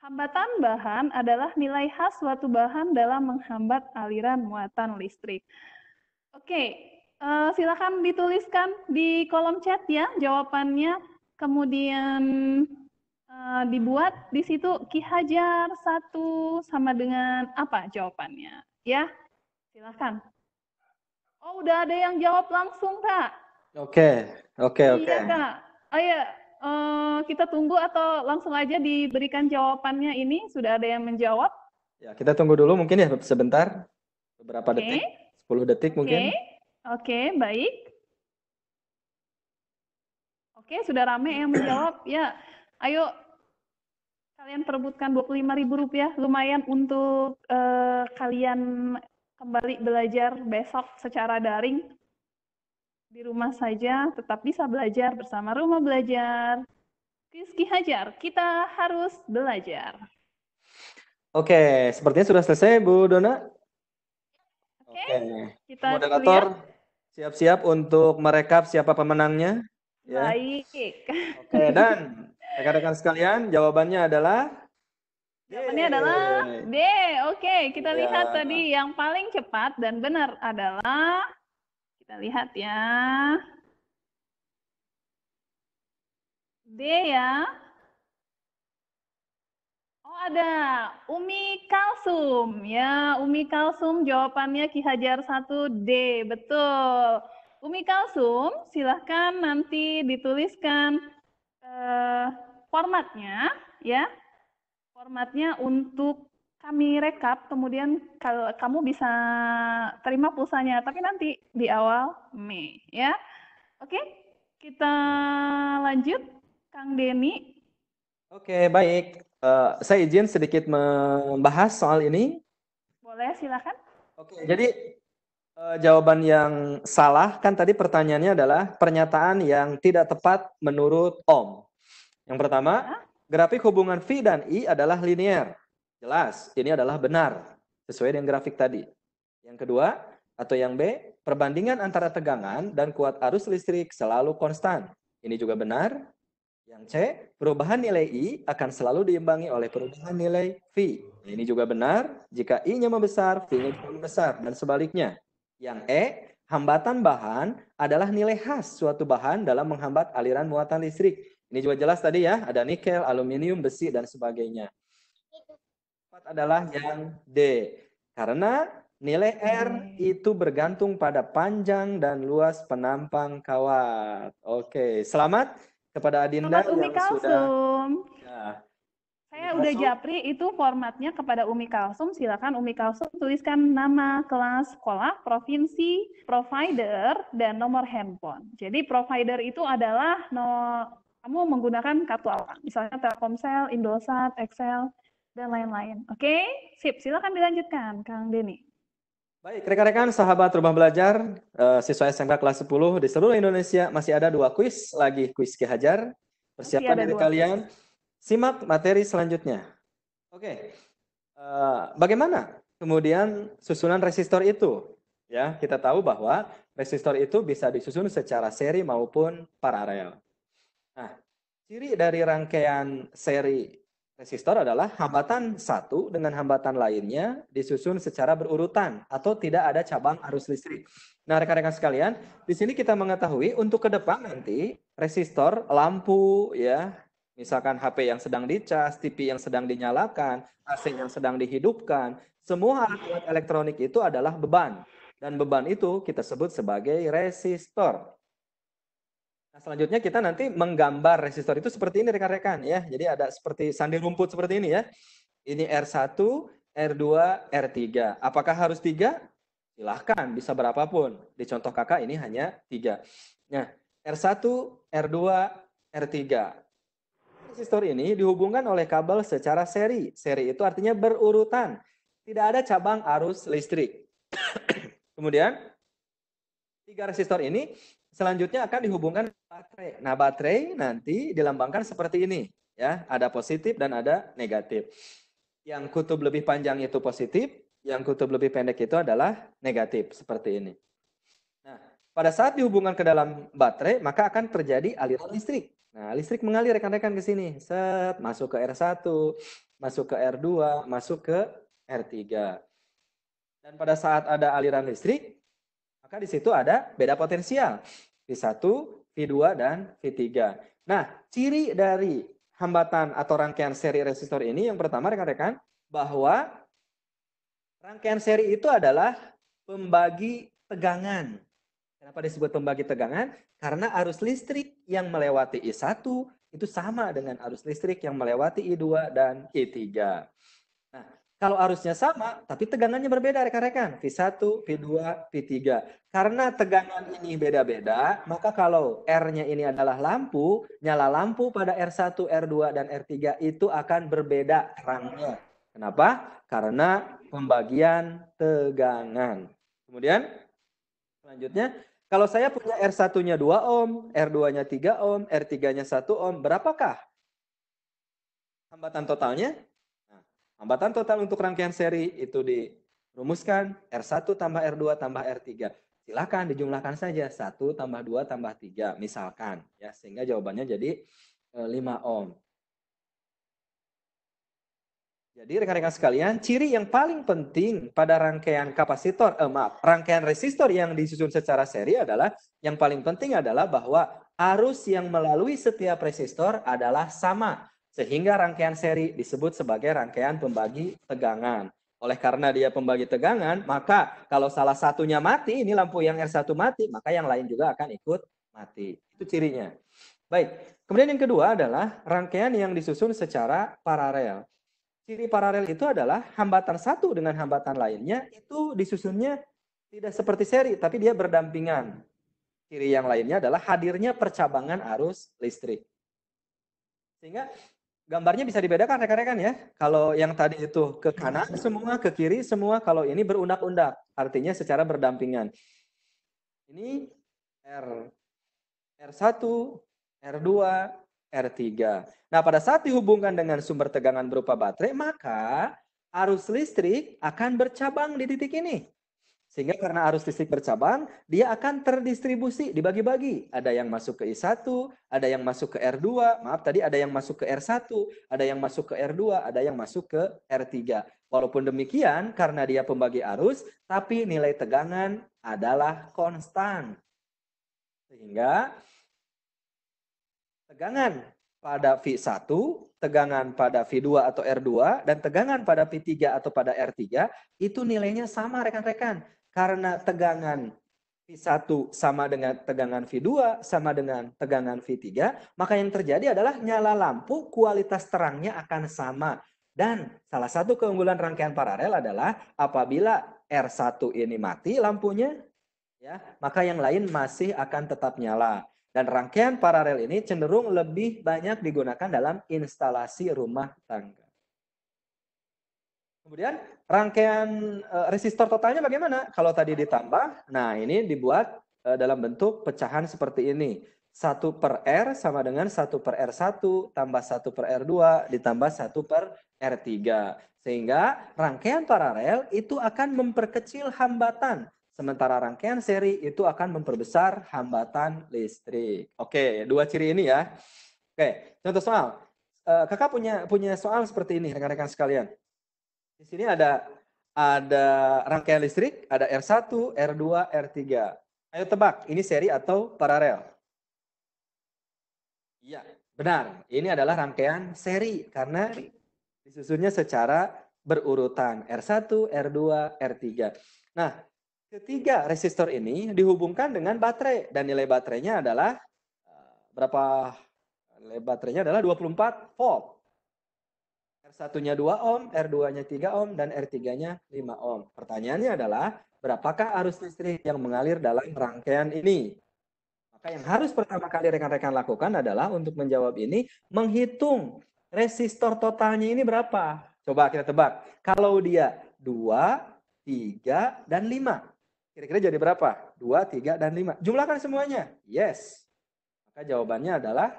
[SPEAKER 1] Hambatan bahan adalah nilai khas suatu bahan dalam menghambat aliran muatan listrik. Oke, uh, silakan dituliskan di kolom chat ya jawabannya. Kemudian eh, dibuat di situ Ki Hajar satu sama dengan apa jawabannya? Ya, silakan. Oh, udah ada yang jawab langsung, Kak.
[SPEAKER 2] Oke, oke, oke. Iya, Kak.
[SPEAKER 1] Oh iya, uh, kita tunggu atau langsung aja diberikan jawabannya ini? Sudah ada yang menjawab?
[SPEAKER 2] Ya, kita tunggu dulu mungkin ya sebentar. Beberapa okay. detik, 10 detik okay. mungkin. Oke,
[SPEAKER 1] okay, baik. Oke, sudah rame yang menjawab. ya, ayo kalian perebutkan Rp25.000 lumayan untuk uh, kalian kembali belajar besok secara daring di rumah saja tetap bisa belajar bersama Rumah Belajar. Rizky Hajar, kita harus belajar.
[SPEAKER 2] Oke, sepertinya sudah selesai Bu Dona. Oke, Oke.
[SPEAKER 1] kita moderator
[SPEAKER 2] siap-siap untuk merekap siapa pemenangnya.
[SPEAKER 1] Ya. Baik. Oke, dan
[SPEAKER 2] rekan-rekan sekalian jawabannya adalah
[SPEAKER 1] Jawabannya adalah D. Oke, kita ya. lihat tadi yang paling cepat dan benar adalah kita lihat ya. D ya. Oh ada, umi kalsum. Ya, umi kalsum jawabannya Ki Hajar 1D, betul. Umi kalsum silahkan nanti dituliskan eh, formatnya ya. Formatnya untuk kami rekap, kemudian kalau kamu bisa terima pulsanya, tapi nanti di awal Mei, ya. Oke, kita lanjut, Kang Denny.
[SPEAKER 2] Oke, baik. Uh, saya izin sedikit membahas soal ini.
[SPEAKER 1] Boleh, silakan. Oke,
[SPEAKER 2] jadi uh, jawaban yang salah kan tadi pertanyaannya adalah pernyataan yang tidak tepat menurut Om. Yang pertama, ya. grafik hubungan V dan i adalah linear. Jelas, ini adalah benar sesuai dengan grafik tadi. Yang kedua atau yang B, perbandingan antara tegangan dan kuat arus listrik selalu konstan. Ini juga benar. Yang C, perubahan nilai I akan selalu diimbangi oleh perubahan nilai V. Ini juga benar. Jika I-nya membesar, V-nya besar dan sebaliknya. Yang E, hambatan bahan adalah nilai khas suatu bahan dalam menghambat aliran muatan listrik. Ini juga jelas tadi ya, ada nikel, aluminium, besi, dan sebagainya adalah yang D. Karena nilai R itu bergantung pada panjang dan luas penampang kawat. Oke, selamat kepada Adinda selamat yang Kalsum. sudah. Ya.
[SPEAKER 1] Saya Umi udah japri itu formatnya kepada Umi Kalsum. Silakan Umi Kalsum tuliskan nama kelas sekolah, provinsi, provider, dan nomor handphone. Jadi provider itu adalah no, kamu menggunakan kartu apa? Misalnya Telkomsel, Indosat, Excel dan lain-lain. Oke, okay? sip. Silakan dilanjutkan, Kang Deni. Baik,
[SPEAKER 2] rekan-rekan sahabat rumah belajar, eh, siswa SMK kelas 10 di seluruh Indonesia masih ada dua kuis lagi, kuis Ki Hajar. Persiapan dari kalian. Kuis. Simak materi selanjutnya. Oke, okay. Eh, bagaimana kemudian susunan resistor itu? Ya, kita tahu bahwa resistor itu bisa disusun secara seri maupun paralel. Nah, ciri dari rangkaian seri Resistor adalah hambatan satu dengan hambatan lainnya disusun secara berurutan atau tidak ada cabang arus listrik. Nah, rekan-rekan sekalian, di sini kita mengetahui untuk ke depan nanti resistor, lampu ya, misalkan HP yang sedang dicas, TV yang sedang dinyalakan, AC yang sedang dihidupkan, semua alat-alat elektronik itu adalah beban dan beban itu kita sebut sebagai resistor. Nah, selanjutnya kita nanti menggambar resistor itu seperti ini rekan-rekan ya. Jadi ada seperti sandi rumput seperti ini ya. Ini R1, R2, R3. Apakah harus tiga? Silahkan, bisa berapapun. Di contoh kakak ini hanya tiga. Nah, R1, R2, R3. Resistor ini dihubungkan oleh kabel secara seri. Seri itu artinya berurutan. Tidak ada cabang arus listrik. Kemudian, tiga resistor ini selanjutnya akan dihubungkan baterai. Nah, baterai nanti dilambangkan seperti ini, ya. Ada positif dan ada negatif. Yang kutub lebih panjang itu positif, yang kutub lebih pendek itu adalah negatif, seperti ini. Nah, pada saat dihubungkan ke dalam baterai, maka akan terjadi aliran listrik. Nah, listrik mengalir rekan-rekan ke sini. Set, masuk ke R1, masuk ke R2, masuk ke R3. Dan pada saat ada aliran listrik, maka di situ ada beda potensial. V1, dan V3. Nah, ciri dari hambatan atau rangkaian seri resistor ini yang pertama rekan-rekan bahwa rangkaian seri itu adalah pembagi tegangan. Kenapa disebut pembagi tegangan? Karena arus listrik yang melewati I1 itu sama dengan arus listrik yang melewati I2 dan I3. Kalau arusnya sama, tapi tegangannya berbeda rekan-rekan. V1, V2, V3. Karena tegangan ini beda-beda, maka kalau R-nya ini adalah lampu, nyala lampu pada R1, R2, dan R3 itu akan berbeda terangnya. Kenapa? Karena pembagian tegangan. Kemudian, selanjutnya, kalau saya punya R1-nya 2 ohm, R2-nya 3 ohm, R3-nya 1 ohm, berapakah hambatan totalnya? Hambatan total untuk rangkaian seri itu dirumuskan R1 tambah R2 tambah R3. Silakan dijumlahkan saja 1 tambah 2 tambah 3 misalkan. ya Sehingga jawabannya jadi 5 eh, ohm. Jadi rekan-rekan sekalian, ciri yang paling penting pada rangkaian kapasitor, eh, maaf, rangkaian resistor yang disusun secara seri adalah yang paling penting adalah bahwa arus yang melalui setiap resistor adalah sama sehingga rangkaian seri disebut sebagai rangkaian pembagi tegangan. Oleh karena dia pembagi tegangan, maka kalau salah satunya mati, ini lampu yang R1 mati, maka yang lain juga akan ikut mati. Itu cirinya. Baik, kemudian yang kedua adalah rangkaian yang disusun secara paralel. Ciri paralel itu adalah hambatan satu dengan hambatan lainnya itu disusunnya tidak seperti seri, tapi dia berdampingan. Ciri yang lainnya adalah hadirnya percabangan arus listrik. Sehingga gambarnya bisa dibedakan rekan-rekan ya. Kalau yang tadi itu ke kanan semua, ke kiri semua, kalau ini berundak-undak, artinya secara berdampingan. Ini R R1, R2, R3. Nah, pada saat dihubungkan dengan sumber tegangan berupa baterai, maka arus listrik akan bercabang di titik ini. Sehingga karena arus listrik bercabang, dia akan terdistribusi, dibagi-bagi. Ada yang masuk ke I1, ada yang masuk ke R2, maaf tadi ada yang masuk ke R1, ada yang masuk ke R2, ada yang masuk ke R3. Walaupun demikian, karena dia pembagi arus, tapi nilai tegangan adalah konstan. Sehingga tegangan pada V1, tegangan pada V2 atau R2, dan tegangan pada V3 atau pada R3, itu nilainya sama rekan-rekan. Karena tegangan V1 sama dengan tegangan V2 sama dengan tegangan V3, maka yang terjadi adalah nyala lampu kualitas terangnya akan sama. Dan salah satu keunggulan rangkaian paralel adalah apabila R1 ini mati lampunya, ya, maka yang lain masih akan tetap nyala. Dan rangkaian paralel ini cenderung lebih banyak digunakan dalam instalasi rumah tangga. Kemudian rangkaian uh, resistor totalnya bagaimana? Kalau tadi ditambah, nah ini dibuat uh, dalam bentuk pecahan seperti ini. 1 per R sama dengan 1 per R1 tambah 1 per R2 ditambah 1 per R3. Sehingga rangkaian paralel itu akan memperkecil hambatan. Sementara rangkaian seri itu akan memperbesar hambatan listrik. Oke, dua ciri ini ya. Oke, contoh soal. Eh, kakak punya punya soal seperti ini rekan-rekan sekalian. Di sini ada ada rangkaian listrik, ada R1, R2, R3. Ayo tebak, ini seri atau paralel? Iya, benar. Ini adalah rangkaian seri karena disusunnya secara berurutan R1, R2, R3. Nah, ketiga resistor ini dihubungkan dengan baterai dan nilai baterainya adalah eh, berapa? Nilai baterainya adalah 24 volt. R1-nya 2 ohm, R2-nya 3 ohm, dan R3-nya 5 ohm. Pertanyaannya adalah, berapakah arus listrik yang mengalir dalam rangkaian ini? Maka yang harus pertama kali rekan-rekan lakukan adalah untuk menjawab ini, menghitung resistor totalnya ini berapa? Coba kita tebak. Kalau dia 2, 3, dan 5. Kira-kira jadi berapa? 2, 3, dan 5. Jumlahkan semuanya. Yes. Maka jawabannya adalah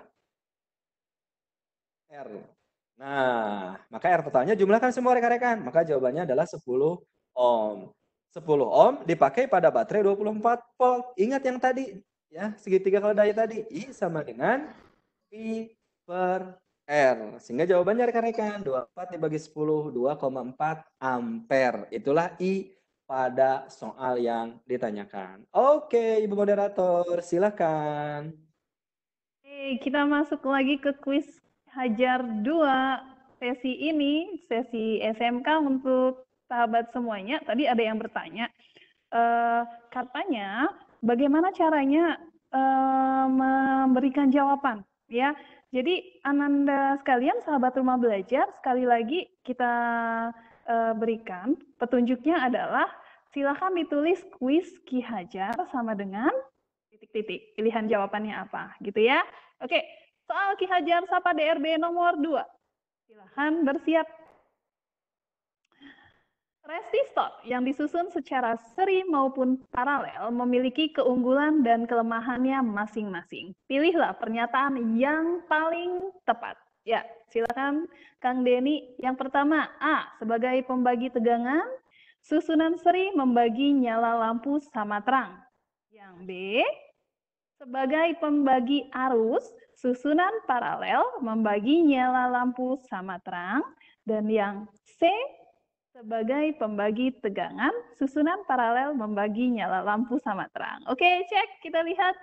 [SPEAKER 2] R Nah, maka R totalnya jumlahkan semua rekan-rekan. Maka jawabannya adalah 10 ohm. 10 ohm dipakai pada baterai 24 volt. Ingat yang tadi, ya segitiga kalau daya tadi. I sama dengan V per R. Sehingga jawabannya rekan-rekan 24 dibagi 10, 2,4 ampere. Itulah I pada soal yang ditanyakan. Oke, Ibu Moderator, silakan.
[SPEAKER 1] Oke, kita masuk lagi ke kuis Hajar 2 sesi ini, sesi SMK untuk sahabat semuanya, tadi ada yang bertanya, uh, katanya bagaimana caranya uh, memberikan jawaban ya. Jadi Ananda sekalian, sahabat rumah belajar, sekali lagi kita uh, berikan petunjuknya adalah silahkan ditulis kuis Ki Hajar sama dengan titik-titik pilihan jawabannya apa gitu ya. Oke, soal Ki Hajar Sapa DRB nomor 2. Silahkan bersiap. Resistor yang disusun secara seri maupun paralel memiliki keunggulan dan kelemahannya masing-masing. Pilihlah pernyataan yang paling tepat. Ya, silakan Kang Deni. Yang pertama, A. Sebagai pembagi tegangan, susunan seri membagi nyala lampu sama terang. Yang B, sebagai pembagi arus, susunan paralel membagi nyala lampu sama terang, dan yang C sebagai pembagi tegangan, susunan paralel membagi nyala lampu sama terang. Oke, cek kita lihat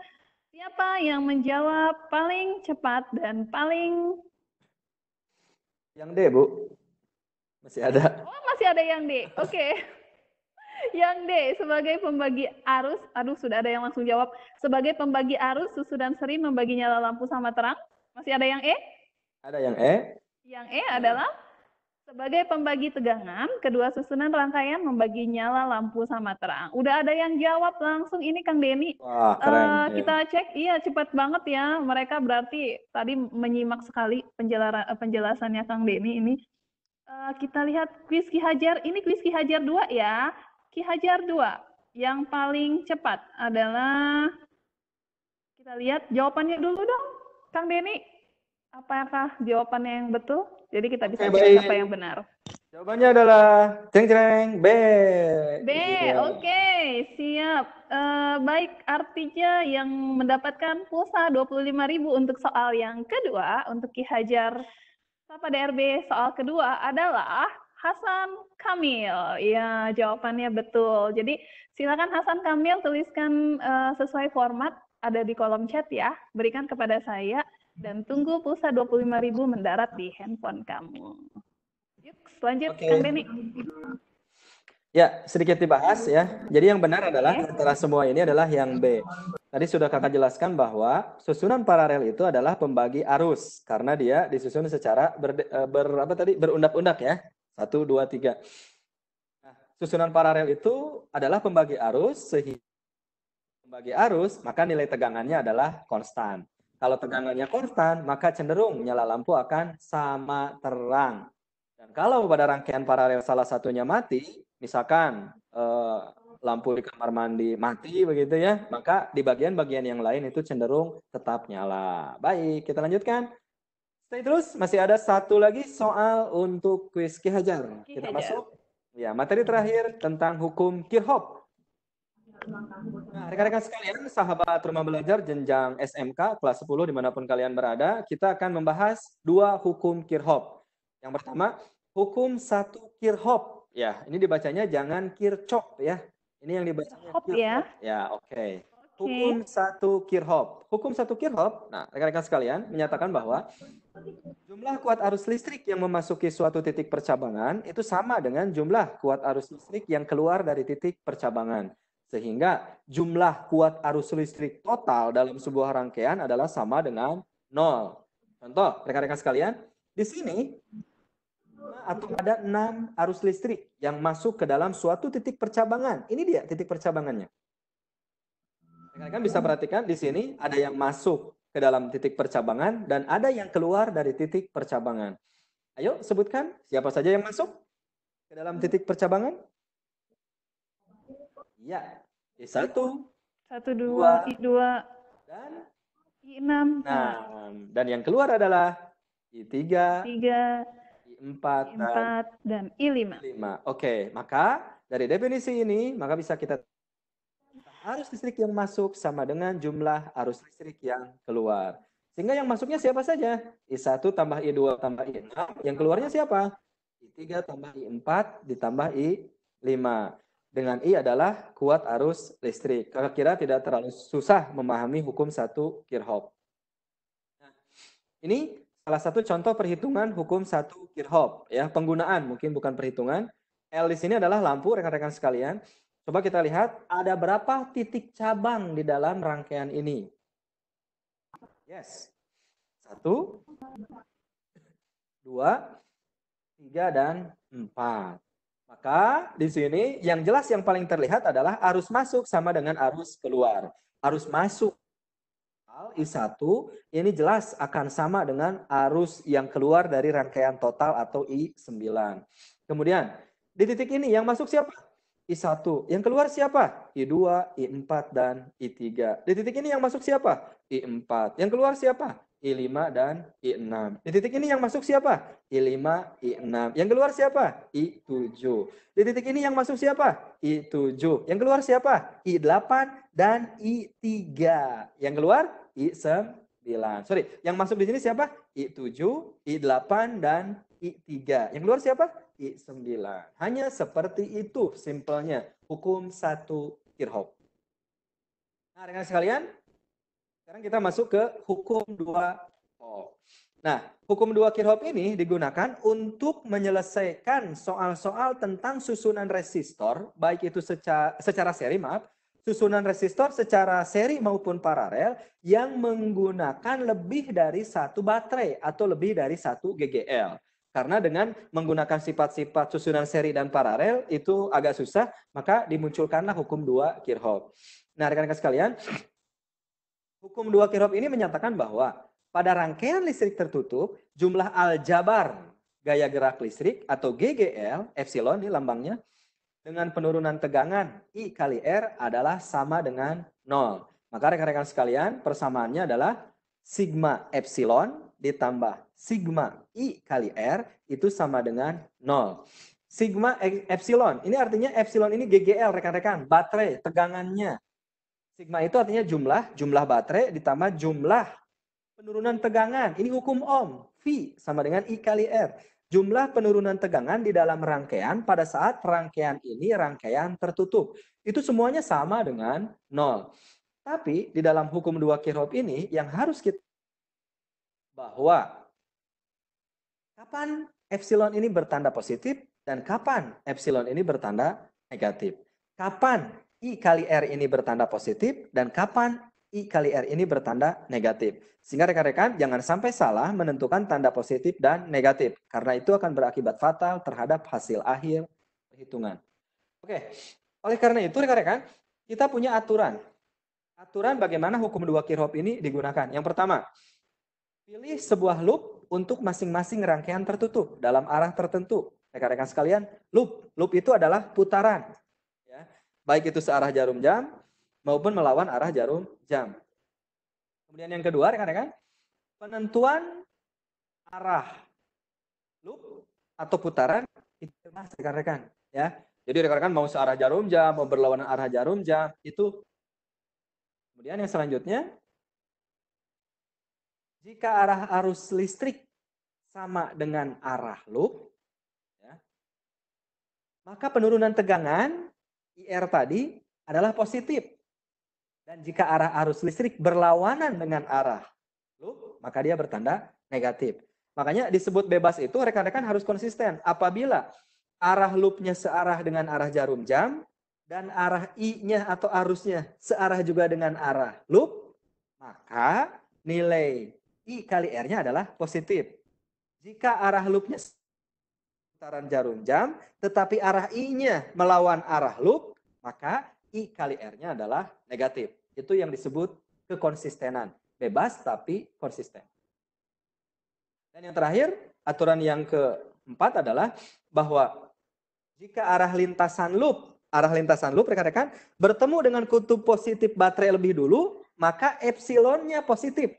[SPEAKER 1] siapa yang menjawab paling cepat dan paling
[SPEAKER 2] yang D, Bu. Masih ada. Oh,
[SPEAKER 1] masih ada yang D. Oke. Okay. yang D, sebagai pembagi arus, aduh sudah ada yang langsung jawab. Sebagai pembagi arus, susu dan seri membagi nyala lampu sama terang. Masih ada yang E? Ada yang E. Yang E adalah sebagai pembagi tegangan, kedua susunan rangkaian membagi nyala lampu sama terang. Udah ada yang jawab langsung ini Kang Denny. Wah, eh, keren. Uh, kita cek, iya cepat banget ya. Mereka berarti tadi menyimak sekali eh, penjelasannya Kang Denny ini. Eh, kita lihat kuis Ki Hajar. Ini kuis Ki Hajar 2 ya. Ki Hajar 2. Yang paling cepat adalah kita lihat jawabannya dulu dong, Kang Denny. Apakah jawabannya yang betul? Jadi kita bisa lihat apa yang benar.
[SPEAKER 2] Jawabannya adalah ceng ceng B.
[SPEAKER 1] B, iya. oke, okay. siap. Uh, baik, artinya yang mendapatkan pulsa 25.000 untuk soal yang kedua untuk Ki Hajar Sapa DRB soal kedua adalah Hasan Kamil. Ya, jawabannya betul. Jadi silakan Hasan Kamil tuliskan uh, sesuai format ada di kolom chat ya. Berikan kepada saya dan tunggu pulsa 25.000 mendarat di handphone kamu. Yuk, lanjut okay. Kang
[SPEAKER 2] Ya, sedikit dibahas ya. Jadi yang benar adalah okay. antara semua ini adalah yang B. Tadi sudah kakak jelaskan bahwa susunan paralel itu adalah pembagi arus karena dia disusun secara ber, eh, ber apa tadi berundak-undak ya. Satu, dua, tiga. Nah, susunan paralel itu adalah pembagi arus, sehingga pembagi arus, maka nilai tegangannya adalah konstan. Kalau tegangannya konstan, maka cenderung nyala lampu akan sama terang. Dan kalau pada rangkaian paralel salah satunya mati, misalkan eh, lampu di kamar mandi mati begitu ya, maka di bagian-bagian yang lain itu cenderung tetap nyala. Baik, kita lanjutkan. Stay nah, terus, masih ada satu lagi soal untuk kuis Ki Hajar. Kita Hajar. masuk. Ya, materi terakhir tentang hukum Kirchhoff. Nah, rekan-rekan sekalian, sahabat rumah belajar jenjang SMK kelas 10 dimanapun kalian berada, kita akan membahas dua hukum Kirchhoff. Yang pertama, hukum satu Kirchhoff. Ya, ini dibacanya jangan Kirchhoff ya. Ini yang dibacanya Kirchhoff. Ya, ya oke. Okay hukum satu kirhop. Hukum satu kirhop, nah rekan-rekan sekalian menyatakan bahwa jumlah kuat arus listrik yang memasuki suatu titik percabangan itu sama dengan jumlah kuat arus listrik yang keluar dari titik percabangan. Sehingga jumlah kuat arus listrik total dalam sebuah rangkaian adalah sama dengan nol. Contoh, rekan-rekan sekalian, di sini atau ada enam arus listrik yang masuk ke dalam suatu titik percabangan. Ini dia titik percabangannya. Rekan-rekan kan bisa perhatikan di sini ada yang masuk ke dalam titik percabangan dan ada yang keluar dari titik percabangan. Ayo sebutkan siapa saja yang masuk ke dalam titik percabangan? Ya, I1, satu,
[SPEAKER 1] satu dua, I2, dan I6. Nah,
[SPEAKER 2] dan yang keluar adalah I3, I3 I4, I4
[SPEAKER 1] dan, dan I5. I5.
[SPEAKER 2] Oke, okay. maka dari definisi ini maka bisa kita arus listrik yang masuk sama dengan jumlah arus listrik yang keluar. Sehingga yang masuknya siapa saja? I1 tambah I2 tambah I6. Yang keluarnya siapa? I3 tambah I4 ditambah I5. Dengan I adalah kuat arus listrik. Kalau kira tidak terlalu susah memahami hukum satu Kirchhoff. Nah, ini salah satu contoh perhitungan hukum satu Kirchhoff. Ya, penggunaan mungkin bukan perhitungan. L di sini adalah lampu rekan-rekan sekalian. Coba kita lihat ada berapa titik cabang di dalam rangkaian ini. Yes. Satu, dua, tiga, dan empat. Maka di sini yang jelas yang paling terlihat adalah arus masuk sama dengan arus keluar. Arus masuk I1 ini jelas akan sama dengan arus yang keluar dari rangkaian total atau I9. Kemudian di titik ini yang masuk siapa? I1. Yang keluar siapa? I2, I4, dan I3. Di titik ini yang masuk siapa? I4. Yang keluar siapa? I5 dan I6. Di titik ini yang masuk siapa? I5, I6. Yang keluar siapa? I7. Di titik ini yang masuk siapa? I7. Yang keluar siapa? I8 dan I3. Yang keluar I9. Sorry, yang masuk di sini siapa? I7, I8, dan I3. Yang keluar siapa? I9. Hanya seperti itu simpelnya hukum satu Kirchhoff. Nah, dengan sekalian, sekarang kita masuk ke hukum dua Kirchhoff. Nah, hukum dua Kirchhoff ini digunakan untuk menyelesaikan soal-soal tentang susunan resistor, baik itu secara, secara seri, maaf, susunan resistor secara seri maupun paralel yang menggunakan lebih dari satu baterai atau lebih dari satu GGL. Karena dengan menggunakan sifat-sifat susunan seri dan paralel itu agak susah, maka dimunculkanlah hukum dua Kirchhoff. Nah, rekan-rekan sekalian, hukum dua Kirchhoff ini menyatakan bahwa pada rangkaian listrik tertutup, jumlah aljabar gaya gerak listrik atau GGL, epsilon ini lambangnya, dengan penurunan tegangan I kali R adalah sama dengan nol. Maka rekan-rekan sekalian, persamaannya adalah sigma epsilon ditambah sigma I kali R itu sama dengan 0. Sigma e, epsilon, ini artinya epsilon ini GGL rekan-rekan, baterai, tegangannya. Sigma itu artinya jumlah, jumlah baterai ditambah jumlah penurunan tegangan. Ini hukum Ohm, V sama dengan I kali R. Jumlah penurunan tegangan di dalam rangkaian pada saat rangkaian ini rangkaian tertutup. Itu semuanya sama dengan 0. Tapi di dalam hukum dua Kirchhoff ini yang harus kita bahwa kapan epsilon ini bertanda positif dan kapan epsilon ini bertanda negatif. Kapan I kali R ini bertanda positif dan kapan I kali R ini bertanda negatif. Sehingga rekan-rekan jangan sampai salah menentukan tanda positif dan negatif. Karena itu akan berakibat fatal terhadap hasil akhir perhitungan. Oke, oleh karena itu rekan-rekan kita punya aturan. Aturan bagaimana hukum dua kirhop ini digunakan. Yang pertama, Pilih sebuah loop untuk masing-masing rangkaian tertutup dalam arah tertentu. Rekan-rekan sekalian, loop. Loop itu adalah putaran. Ya. Baik itu searah jarum jam maupun melawan arah jarum jam. Kemudian yang kedua, rekan-rekan, penentuan arah loop atau putaran itu mas rekan-rekan ya. Jadi rekan-rekan mau searah jarum jam, mau berlawanan arah jarum jam itu. Kemudian yang selanjutnya jika arah arus listrik sama dengan arah loop, ya, maka penurunan tegangan IR tadi adalah positif. Dan jika arah arus listrik berlawanan dengan arah loop, maka dia bertanda negatif. Makanya disebut bebas itu rekan-rekan harus konsisten. Apabila arah loopnya searah dengan arah jarum jam, dan arah I-nya atau arusnya searah juga dengan arah loop, maka nilai I kali R-nya adalah positif. Jika arah loopnya putaran jarum jam, tetapi arah I-nya melawan arah loop, maka I kali R-nya adalah negatif. Itu yang disebut kekonsistenan. Bebas tapi konsisten. Dan yang terakhir, aturan yang keempat adalah bahwa jika arah lintasan loop, arah lintasan loop rekan-rekan, bertemu dengan kutub positif baterai lebih dulu, maka epsilonnya positif.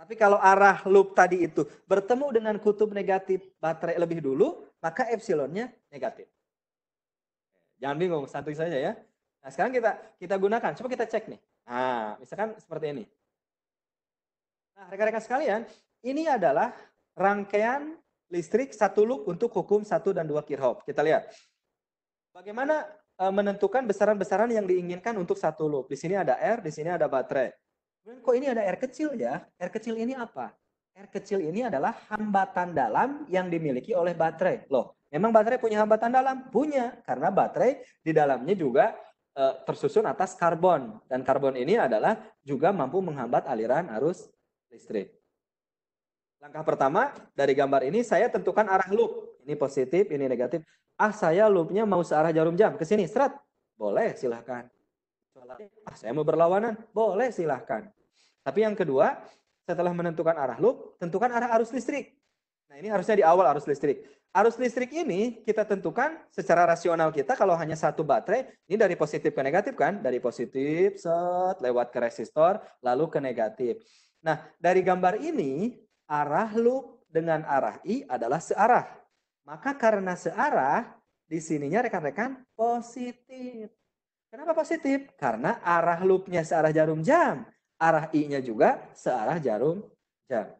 [SPEAKER 2] Tapi kalau arah loop tadi itu bertemu dengan kutub negatif baterai lebih dulu, maka epsilonnya negatif. Jangan bingung, santai saja ya. Nah, sekarang kita kita gunakan. Coba kita cek nih. Nah, misalkan seperti ini. Nah, rekan-rekan sekalian, ini adalah rangkaian listrik satu loop untuk hukum satu dan dua Kirchhoff. Kita lihat. Bagaimana e, menentukan besaran-besaran yang diinginkan untuk satu loop. Di sini ada R, di sini ada baterai. Kemudian kok ini ada R kecil ya? R kecil ini apa? R kecil ini adalah hambatan dalam yang dimiliki oleh baterai. Loh, memang baterai punya hambatan dalam? Punya, karena baterai di dalamnya juga e, tersusun atas karbon. Dan karbon ini adalah juga mampu menghambat aliran arus listrik. Langkah pertama dari gambar ini saya tentukan arah loop. Ini positif, ini negatif. Ah, saya loopnya mau searah jarum jam. Ke sini, serat. Boleh, silahkan ah saya mau berlawanan, boleh silahkan. Tapi yang kedua, setelah menentukan arah loop, tentukan arah arus listrik. Nah ini harusnya di awal arus listrik. Arus listrik ini kita tentukan secara rasional kita kalau hanya satu baterai, ini dari positif ke negatif kan? Dari positif, set, lewat ke resistor, lalu ke negatif. Nah, dari gambar ini, arah loop dengan arah I adalah searah. Maka karena searah, di sininya rekan-rekan positif. Kenapa positif? Karena arah loopnya searah jarum jam. Arah I-nya juga searah jarum jam.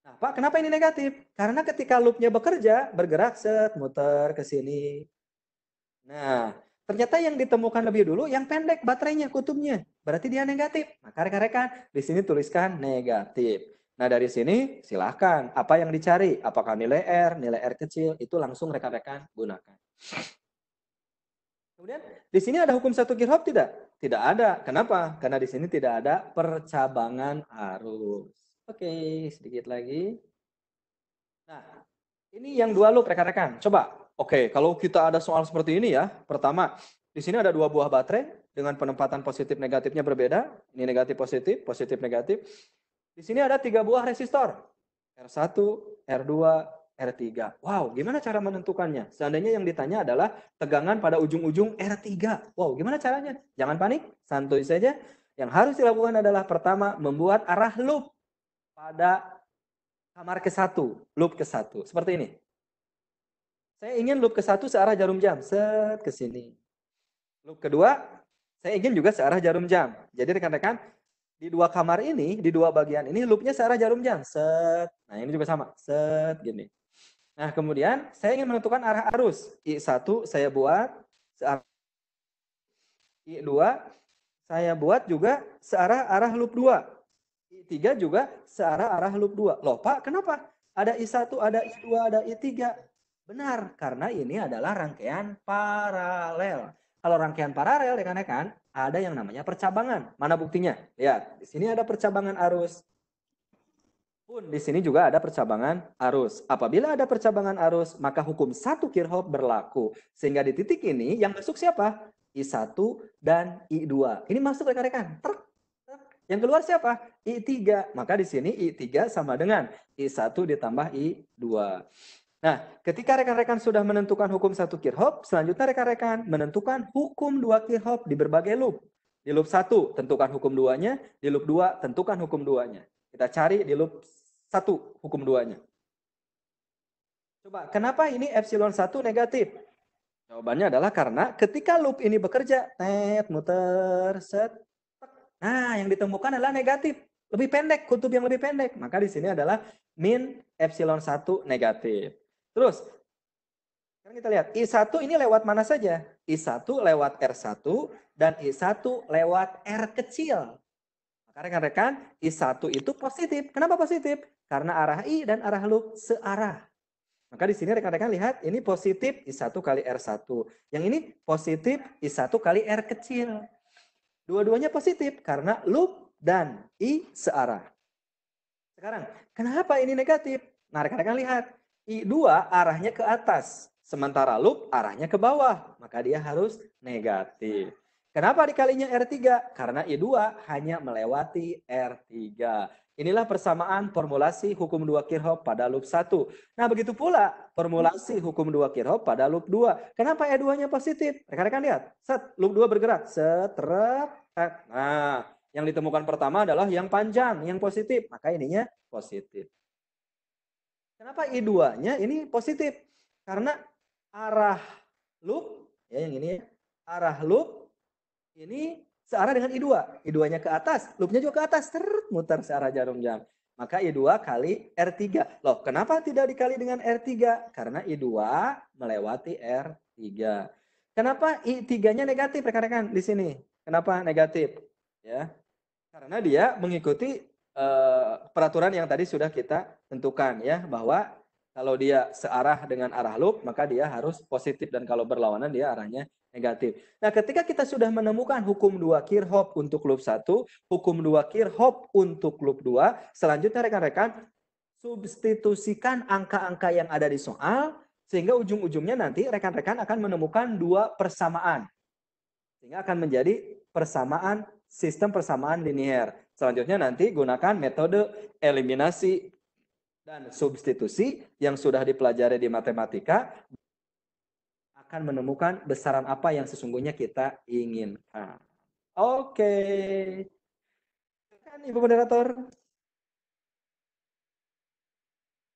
[SPEAKER 2] Nah, Pak, kenapa ini negatif? Karena ketika loopnya bekerja, bergerak set, muter ke sini. Nah, ternyata yang ditemukan lebih dulu yang pendek baterainya, kutubnya. Berarti dia negatif. Maka rekan-rekan, di sini tuliskan negatif. Nah, dari sini silahkan. Apa yang dicari? Apakah nilai R, nilai R kecil? Itu langsung rekan-rekan gunakan. Kemudian di sini ada hukum satu kirhop tidak? Tidak ada. Kenapa? Karena di sini tidak ada percabangan arus. Oke, sedikit lagi. Nah, ini yang dua loop rekan-rekan. Coba. Oke, kalau kita ada soal seperti ini ya. Pertama, di sini ada dua buah baterai dengan penempatan positif negatifnya berbeda. Ini negatif positif, positif negatif. Di sini ada tiga buah resistor. R1, R2, R3. Wow, gimana cara menentukannya? Seandainya yang ditanya adalah tegangan pada ujung-ujung R3. Wow, gimana caranya? Jangan panik, santuy saja. Yang harus dilakukan adalah pertama membuat arah loop pada kamar ke-1, loop ke-1. Seperti ini. Saya ingin loop ke-1 searah jarum jam, set ke sini. Loop kedua, saya ingin juga searah jarum jam. Jadi rekan-rekan, di dua kamar ini, di dua bagian ini loopnya searah jarum jam, set. Nah, ini juga sama, set gini. Nah, kemudian saya ingin menentukan arah arus. I1 saya buat I2 saya buat juga searah arah loop 2. I3 juga searah arah loop 2. Loh Pak, kenapa? Ada I1, ada I2, ada I3. Benar, karena ini adalah rangkaian paralel. Kalau rangkaian paralel, rekan-rekan, ya ya kan, ada yang namanya percabangan. Mana buktinya? Lihat, di sini ada percabangan arus. Pun di sini juga ada percabangan arus. Apabila ada percabangan arus, maka hukum satu Kirchhoff berlaku. Sehingga di titik ini yang masuk siapa? I1 dan I2. Ini masuk rekan-rekan. Yang keluar siapa? I3. Maka di sini I3 sama dengan I1 ditambah I2. Nah, ketika rekan-rekan sudah menentukan hukum satu Kirchhoff, selanjutnya rekan-rekan menentukan hukum dua Kirchhoff di berbagai loop. Di loop 1 tentukan hukum duanya, di loop 2 tentukan hukum duanya. Kita cari di loop satu hukum duanya Coba, kenapa ini epsilon 1 negatif? Jawabannya adalah karena ketika loop ini bekerja, net, muter, set, nah yang ditemukan adalah negatif. Lebih pendek, kutub yang lebih pendek. Maka di sini adalah min epsilon 1 negatif. Terus, sekarang kita lihat, I1 ini lewat mana saja? I1 lewat R1 dan I1 lewat R kecil rekan-rekan, I1 itu positif. Kenapa positif? Karena arah I dan arah loop searah. Maka di sini rekan-rekan lihat, ini positif I1 kali R1. Yang ini positif I1 kali R kecil. Dua-duanya positif karena loop dan I searah. Sekarang, kenapa ini negatif? Nah, rekan-rekan lihat. I2 arahnya ke atas, sementara loop arahnya ke bawah. Maka dia harus negatif. Kenapa dikalinya R3? Karena I2 hanya melewati R3. Inilah persamaan formulasi hukum 2 Kirchhoff pada loop 1. Nah, begitu pula formulasi hukum 2 Kirchhoff pada loop 2. Kenapa E2-nya positif? Rekan-rekan lihat. Set, loop 2 bergerak. Setrep. Nah, yang ditemukan pertama adalah yang panjang, yang positif. Maka ininya positif. Kenapa I2-nya ini positif? Karena arah loop, ya yang ini ya, arah loop ini searah dengan I2. I2-nya ke atas, loop nya juga ke atas, terut muter searah jarum jam. Maka I2 kali R3. Loh, kenapa tidak dikali dengan R3? Karena I2 melewati R3. Kenapa I3-nya negatif, rekan-rekan, di sini? Kenapa negatif? Ya, Karena dia mengikuti eh, peraturan yang tadi sudah kita tentukan ya, bahwa kalau dia searah dengan arah loop, maka dia harus positif. Dan kalau berlawanan, dia arahnya negatif. Nah, ketika kita sudah menemukan hukum 2 Kirchhoff untuk loop satu, hukum 2 Kirchhoff untuk loop dua, selanjutnya rekan-rekan substitusikan angka-angka yang ada di soal sehingga ujung-ujungnya nanti rekan-rekan akan menemukan dua persamaan. Sehingga akan menjadi persamaan sistem persamaan linier. Selanjutnya nanti gunakan metode eliminasi dan substitusi yang sudah dipelajari di matematika akan menemukan besaran apa yang sesungguhnya kita inginkan. Oke.
[SPEAKER 1] Okay. Kan Ibu moderator.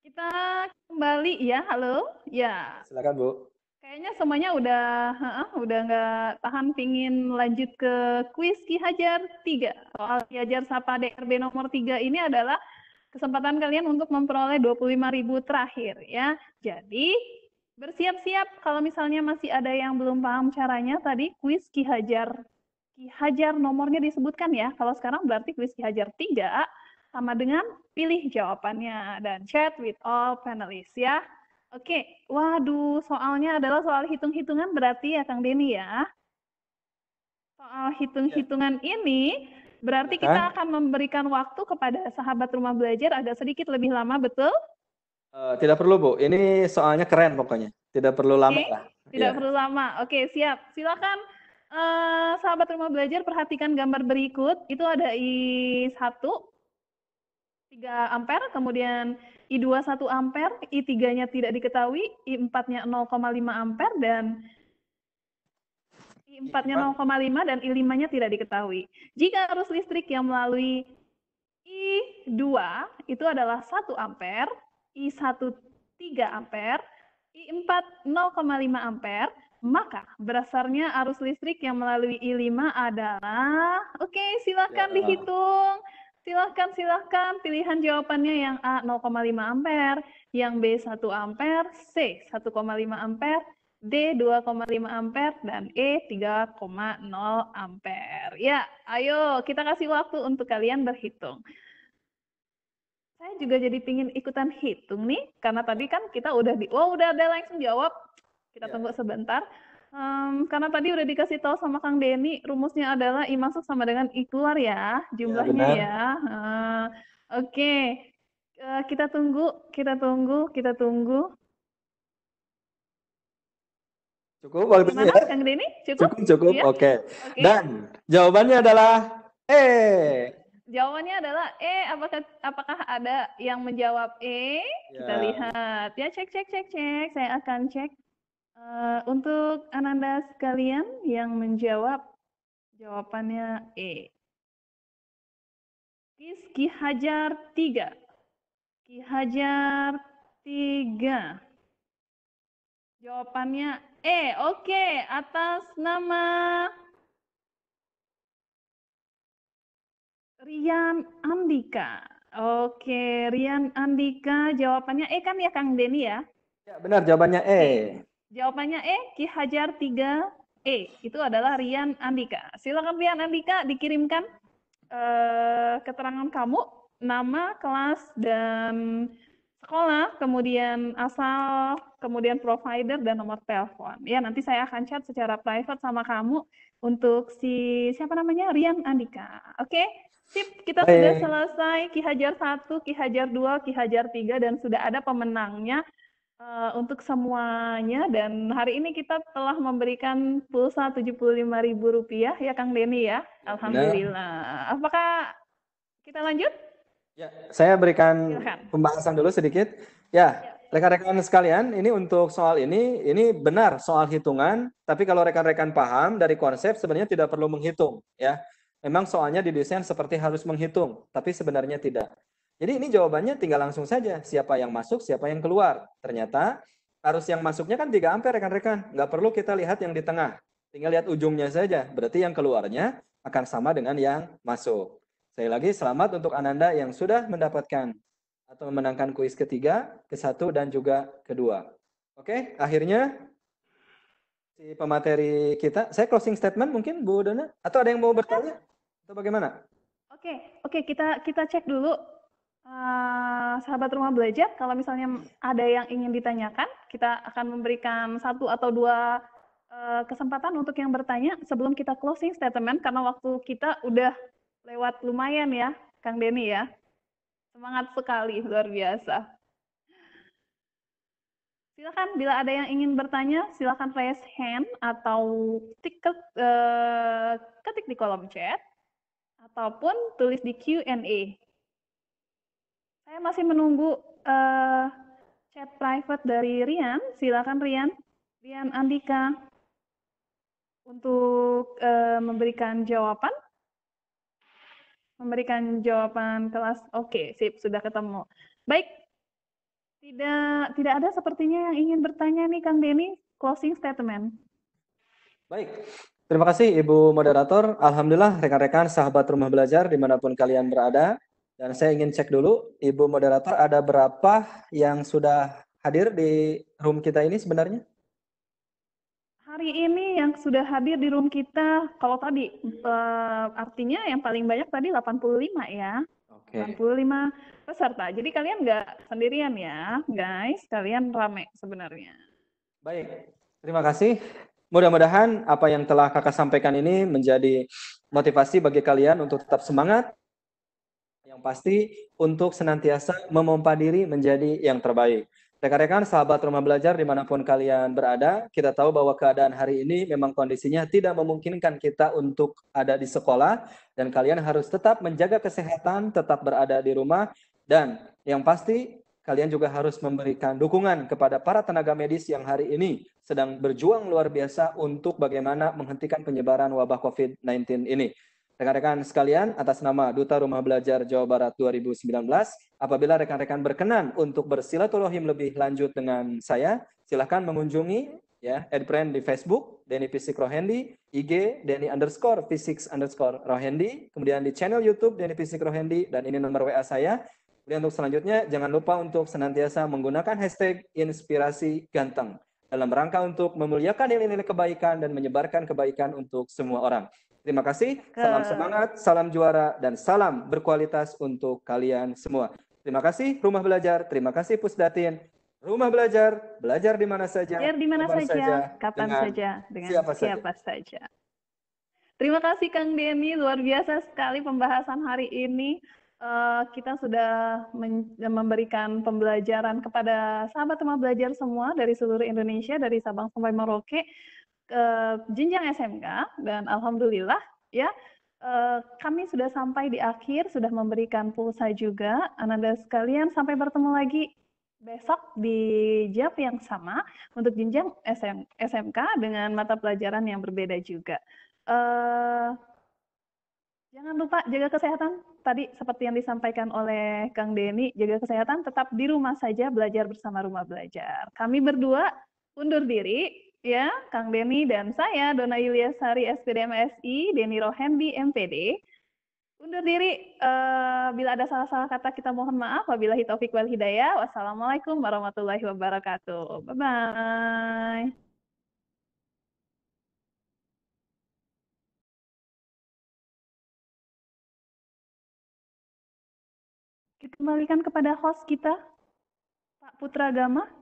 [SPEAKER 1] Kita kembali ya, halo. Ya. Silakan Bu. Kayaknya semuanya udah uh, udah nggak tahan pingin lanjut ke kuis Ki Hajar 3. Soal Ki Hajar Sapa DRB nomor 3 ini adalah kesempatan kalian untuk memperoleh 25.000 terakhir ya. Jadi Bersiap-siap kalau misalnya masih ada yang belum paham caranya tadi kuis Ki Hajar. Ki Hajar nomornya disebutkan ya. Kalau sekarang berarti kuis Ki Hajar 3 sama dengan pilih jawabannya dan chat with all panelists ya. Oke, waduh soalnya adalah soal hitung-hitungan berarti ya Kang Denny ya. Soal iya. hitung-hitungan ya. ini berarti iya kita kan? akan memberikan waktu kepada sahabat rumah belajar agak sedikit lebih lama betul?
[SPEAKER 2] Uh, tidak perlu Bu, ini soalnya keren pokoknya. Tidak perlu okay. lama lah.
[SPEAKER 1] Tidak ya. perlu lama. Oke, okay, siap. Silakan uh, sahabat rumah belajar perhatikan gambar berikut. Itu ada I1 3 ampere, kemudian I2 1 ampere, I3-nya tidak diketahui, I4-nya 0,5 ampere dan I4-nya 0,5 dan I5-nya tidak diketahui. Jika arus listrik yang melalui I2 itu adalah 1 ampere, I1 3 ampere, I4 0,5 ampere, maka berdasarnya arus listrik yang melalui I5 adalah oke, okay, silahkan ya. dihitung. Silahkan, silahkan pilihan jawabannya yang A 0,5 ampere, yang B 1 ampere, C 1,5 ampere, D 2,5 ampere, dan E 3,0 ampere. Ya, ayo kita kasih waktu untuk kalian berhitung. Saya juga jadi pingin ikutan hitung nih, karena tadi kan kita udah di, wow udah ada langsung jawab. Kita ya. tunggu sebentar. Um, karena tadi udah dikasih tahu sama Kang Denny, rumusnya adalah I masuk sama dengan I keluar ya, jumlahnya ya. ya. Uh, Oke, okay. E, uh, kita tunggu, kita tunggu, kita tunggu.
[SPEAKER 2] Cukup waktunya Gimana, ya?
[SPEAKER 1] Kang Denny? Cukup? Cukup, cukup. Ya. Oke. Okay. Okay. Dan
[SPEAKER 2] jawabannya adalah E.
[SPEAKER 1] Jawabannya adalah E. Apakah apakah ada yang menjawab E? Ya. Kita lihat. Ya cek cek cek cek. Saya akan cek uh, untuk ananda sekalian yang menjawab jawabannya E. Kis Ki Hajar tiga, Ki Hajar tiga. Jawabannya E. Oke, atas nama Rian Andika. Oke, Rian Andika jawabannya E kan ya Kang Deni ya?
[SPEAKER 2] Ya benar jawabannya E.
[SPEAKER 1] Jawabannya E, Ki Hajar 3 E. Itu adalah Rian Andika. Silakan Rian Andika dikirimkan eh, keterangan kamu, nama, kelas, dan sekolah, kemudian asal, kemudian provider, dan nomor telepon. Ya, nanti saya akan chat secara private sama kamu untuk si siapa namanya Rian Andika. Oke, okay? Sip, kita Hai. sudah selesai Ki Hajar 1, Ki Hajar 2, Ki Hajar 3 dan sudah ada pemenangnya uh, untuk semuanya dan hari ini kita telah memberikan pulsa Rp75.000 ya Kang Denny ya. Alhamdulillah. Apakah kita lanjut?
[SPEAKER 2] Ya, saya berikan Silahkan. pembahasan dulu sedikit. Ya, ya, rekan-rekan sekalian, ini untuk soal ini, ini benar soal hitungan, tapi kalau rekan-rekan paham dari konsep sebenarnya tidak perlu menghitung ya Memang soalnya didesain seperti harus menghitung, tapi sebenarnya tidak. Jadi ini jawabannya tinggal langsung saja, siapa yang masuk, siapa yang keluar. Ternyata arus yang masuknya kan 3 ampere rekan-rekan, nggak perlu kita lihat yang di tengah. Tinggal lihat ujungnya saja, berarti yang keluarnya akan sama dengan yang masuk. Sekali lagi selamat untuk Ananda yang sudah mendapatkan atau memenangkan kuis ketiga, ke satu, dan juga kedua. Oke, akhirnya si pemateri kita. Saya closing statement mungkin Bu Dona atau ada yang mau bertanya atau bagaimana?
[SPEAKER 1] Oke, okay, oke okay, kita kita cek dulu uh, sahabat rumah belajar. Kalau misalnya ada yang ingin ditanyakan, kita akan memberikan satu atau dua uh, kesempatan untuk yang bertanya sebelum kita closing statement karena waktu kita udah lewat lumayan ya, Kang Denny ya. Semangat sekali, luar biasa. Silakan bila ada yang ingin bertanya, silakan raise hand atau ketik, eh, ketik di kolom chat ataupun tulis di Q&A. Saya masih menunggu uh, chat private dari Rian. Silakan Rian, Rian Andika untuk uh, memberikan jawaban memberikan jawaban kelas. Oke, okay, sip, sudah ketemu. Baik, tidak tidak ada sepertinya yang ingin bertanya nih Kang Denny closing statement. Baik,
[SPEAKER 2] terima kasih Ibu Moderator. Alhamdulillah rekan-rekan sahabat rumah belajar dimanapun kalian berada. Dan saya ingin cek dulu Ibu Moderator ada berapa yang sudah hadir di room kita ini sebenarnya?
[SPEAKER 1] Hari ini yang sudah hadir di room kita, kalau tadi eh, artinya yang paling banyak tadi 85 ya. Oke. Okay. 85 peserta. Jadi kalian nggak sendirian ya, guys. Kalian rame sebenarnya. Baik,
[SPEAKER 2] terima kasih. Mudah-mudahan apa yang telah kakak sampaikan ini menjadi motivasi bagi kalian untuk tetap semangat. Yang pasti untuk senantiasa memompa diri menjadi yang terbaik. Rekan-rekan, sahabat rumah belajar dimanapun kalian berada, kita tahu bahwa keadaan hari ini memang kondisinya tidak memungkinkan kita untuk ada di sekolah, dan kalian harus tetap menjaga kesehatan, tetap berada di rumah, dan yang pasti kalian juga harus memberikan dukungan kepada para tenaga medis yang hari ini sedang berjuang luar biasa untuk bagaimana menghentikan penyebaran wabah COVID-19 ini. Rekan-rekan sekalian, atas nama Duta Rumah Belajar Jawa Barat 2019, apabila rekan-rekan berkenan untuk bersilaturahim lebih lanjut dengan saya, silahkan mengunjungi ya Edbrand di Facebook, Denny Fisik Rohendi, IG Denny underscore Physics underscore Rohendi, kemudian di channel YouTube Denny Fisik Rohendi, dan ini nomor WA saya, dan untuk selanjutnya, jangan lupa untuk senantiasa menggunakan hashtag inspirasi ganteng dalam rangka untuk memuliakan nilai-nilai kebaikan dan menyebarkan kebaikan untuk semua orang. Terima kasih, salam semangat, salam juara, dan salam berkualitas untuk kalian semua. Terima kasih Rumah Belajar, terima kasih Pusdatin. Rumah Belajar, belajar di mana saja, belajar di mana saja, saja, kapan dengan saja, dengan siapa, siapa
[SPEAKER 1] saja. saja. Terima kasih Kang Denny, luar biasa sekali pembahasan hari ini uh, kita sudah memberikan pembelajaran kepada sahabat teman belajar semua dari seluruh Indonesia, dari Sabang sampai Merauke, uh, jenjang SMK, dan Alhamdulillah ya, Uh, kami sudah sampai di akhir, sudah memberikan pulsa juga. Ananda sekalian, sampai bertemu lagi besok di jam yang sama untuk jenjang SM, SMK dengan mata pelajaran yang berbeda juga. Uh, jangan lupa jaga kesehatan, tadi seperti yang disampaikan oleh Kang Denny, jaga kesehatan tetap di rumah saja, belajar bersama rumah belajar. Kami berdua undur diri, ya, Kang Denny dan saya, Dona Yulia Sari, SPDMSI, Denny Rohendi, MPD. Undur diri, uh, bila ada salah-salah kata kita mohon maaf. Wabillahi taufiq wal hidayah. Wassalamualaikum warahmatullahi wabarakatuh. Bye-bye.
[SPEAKER 2] kembalikan kepada host kita, Pak Putra Gama.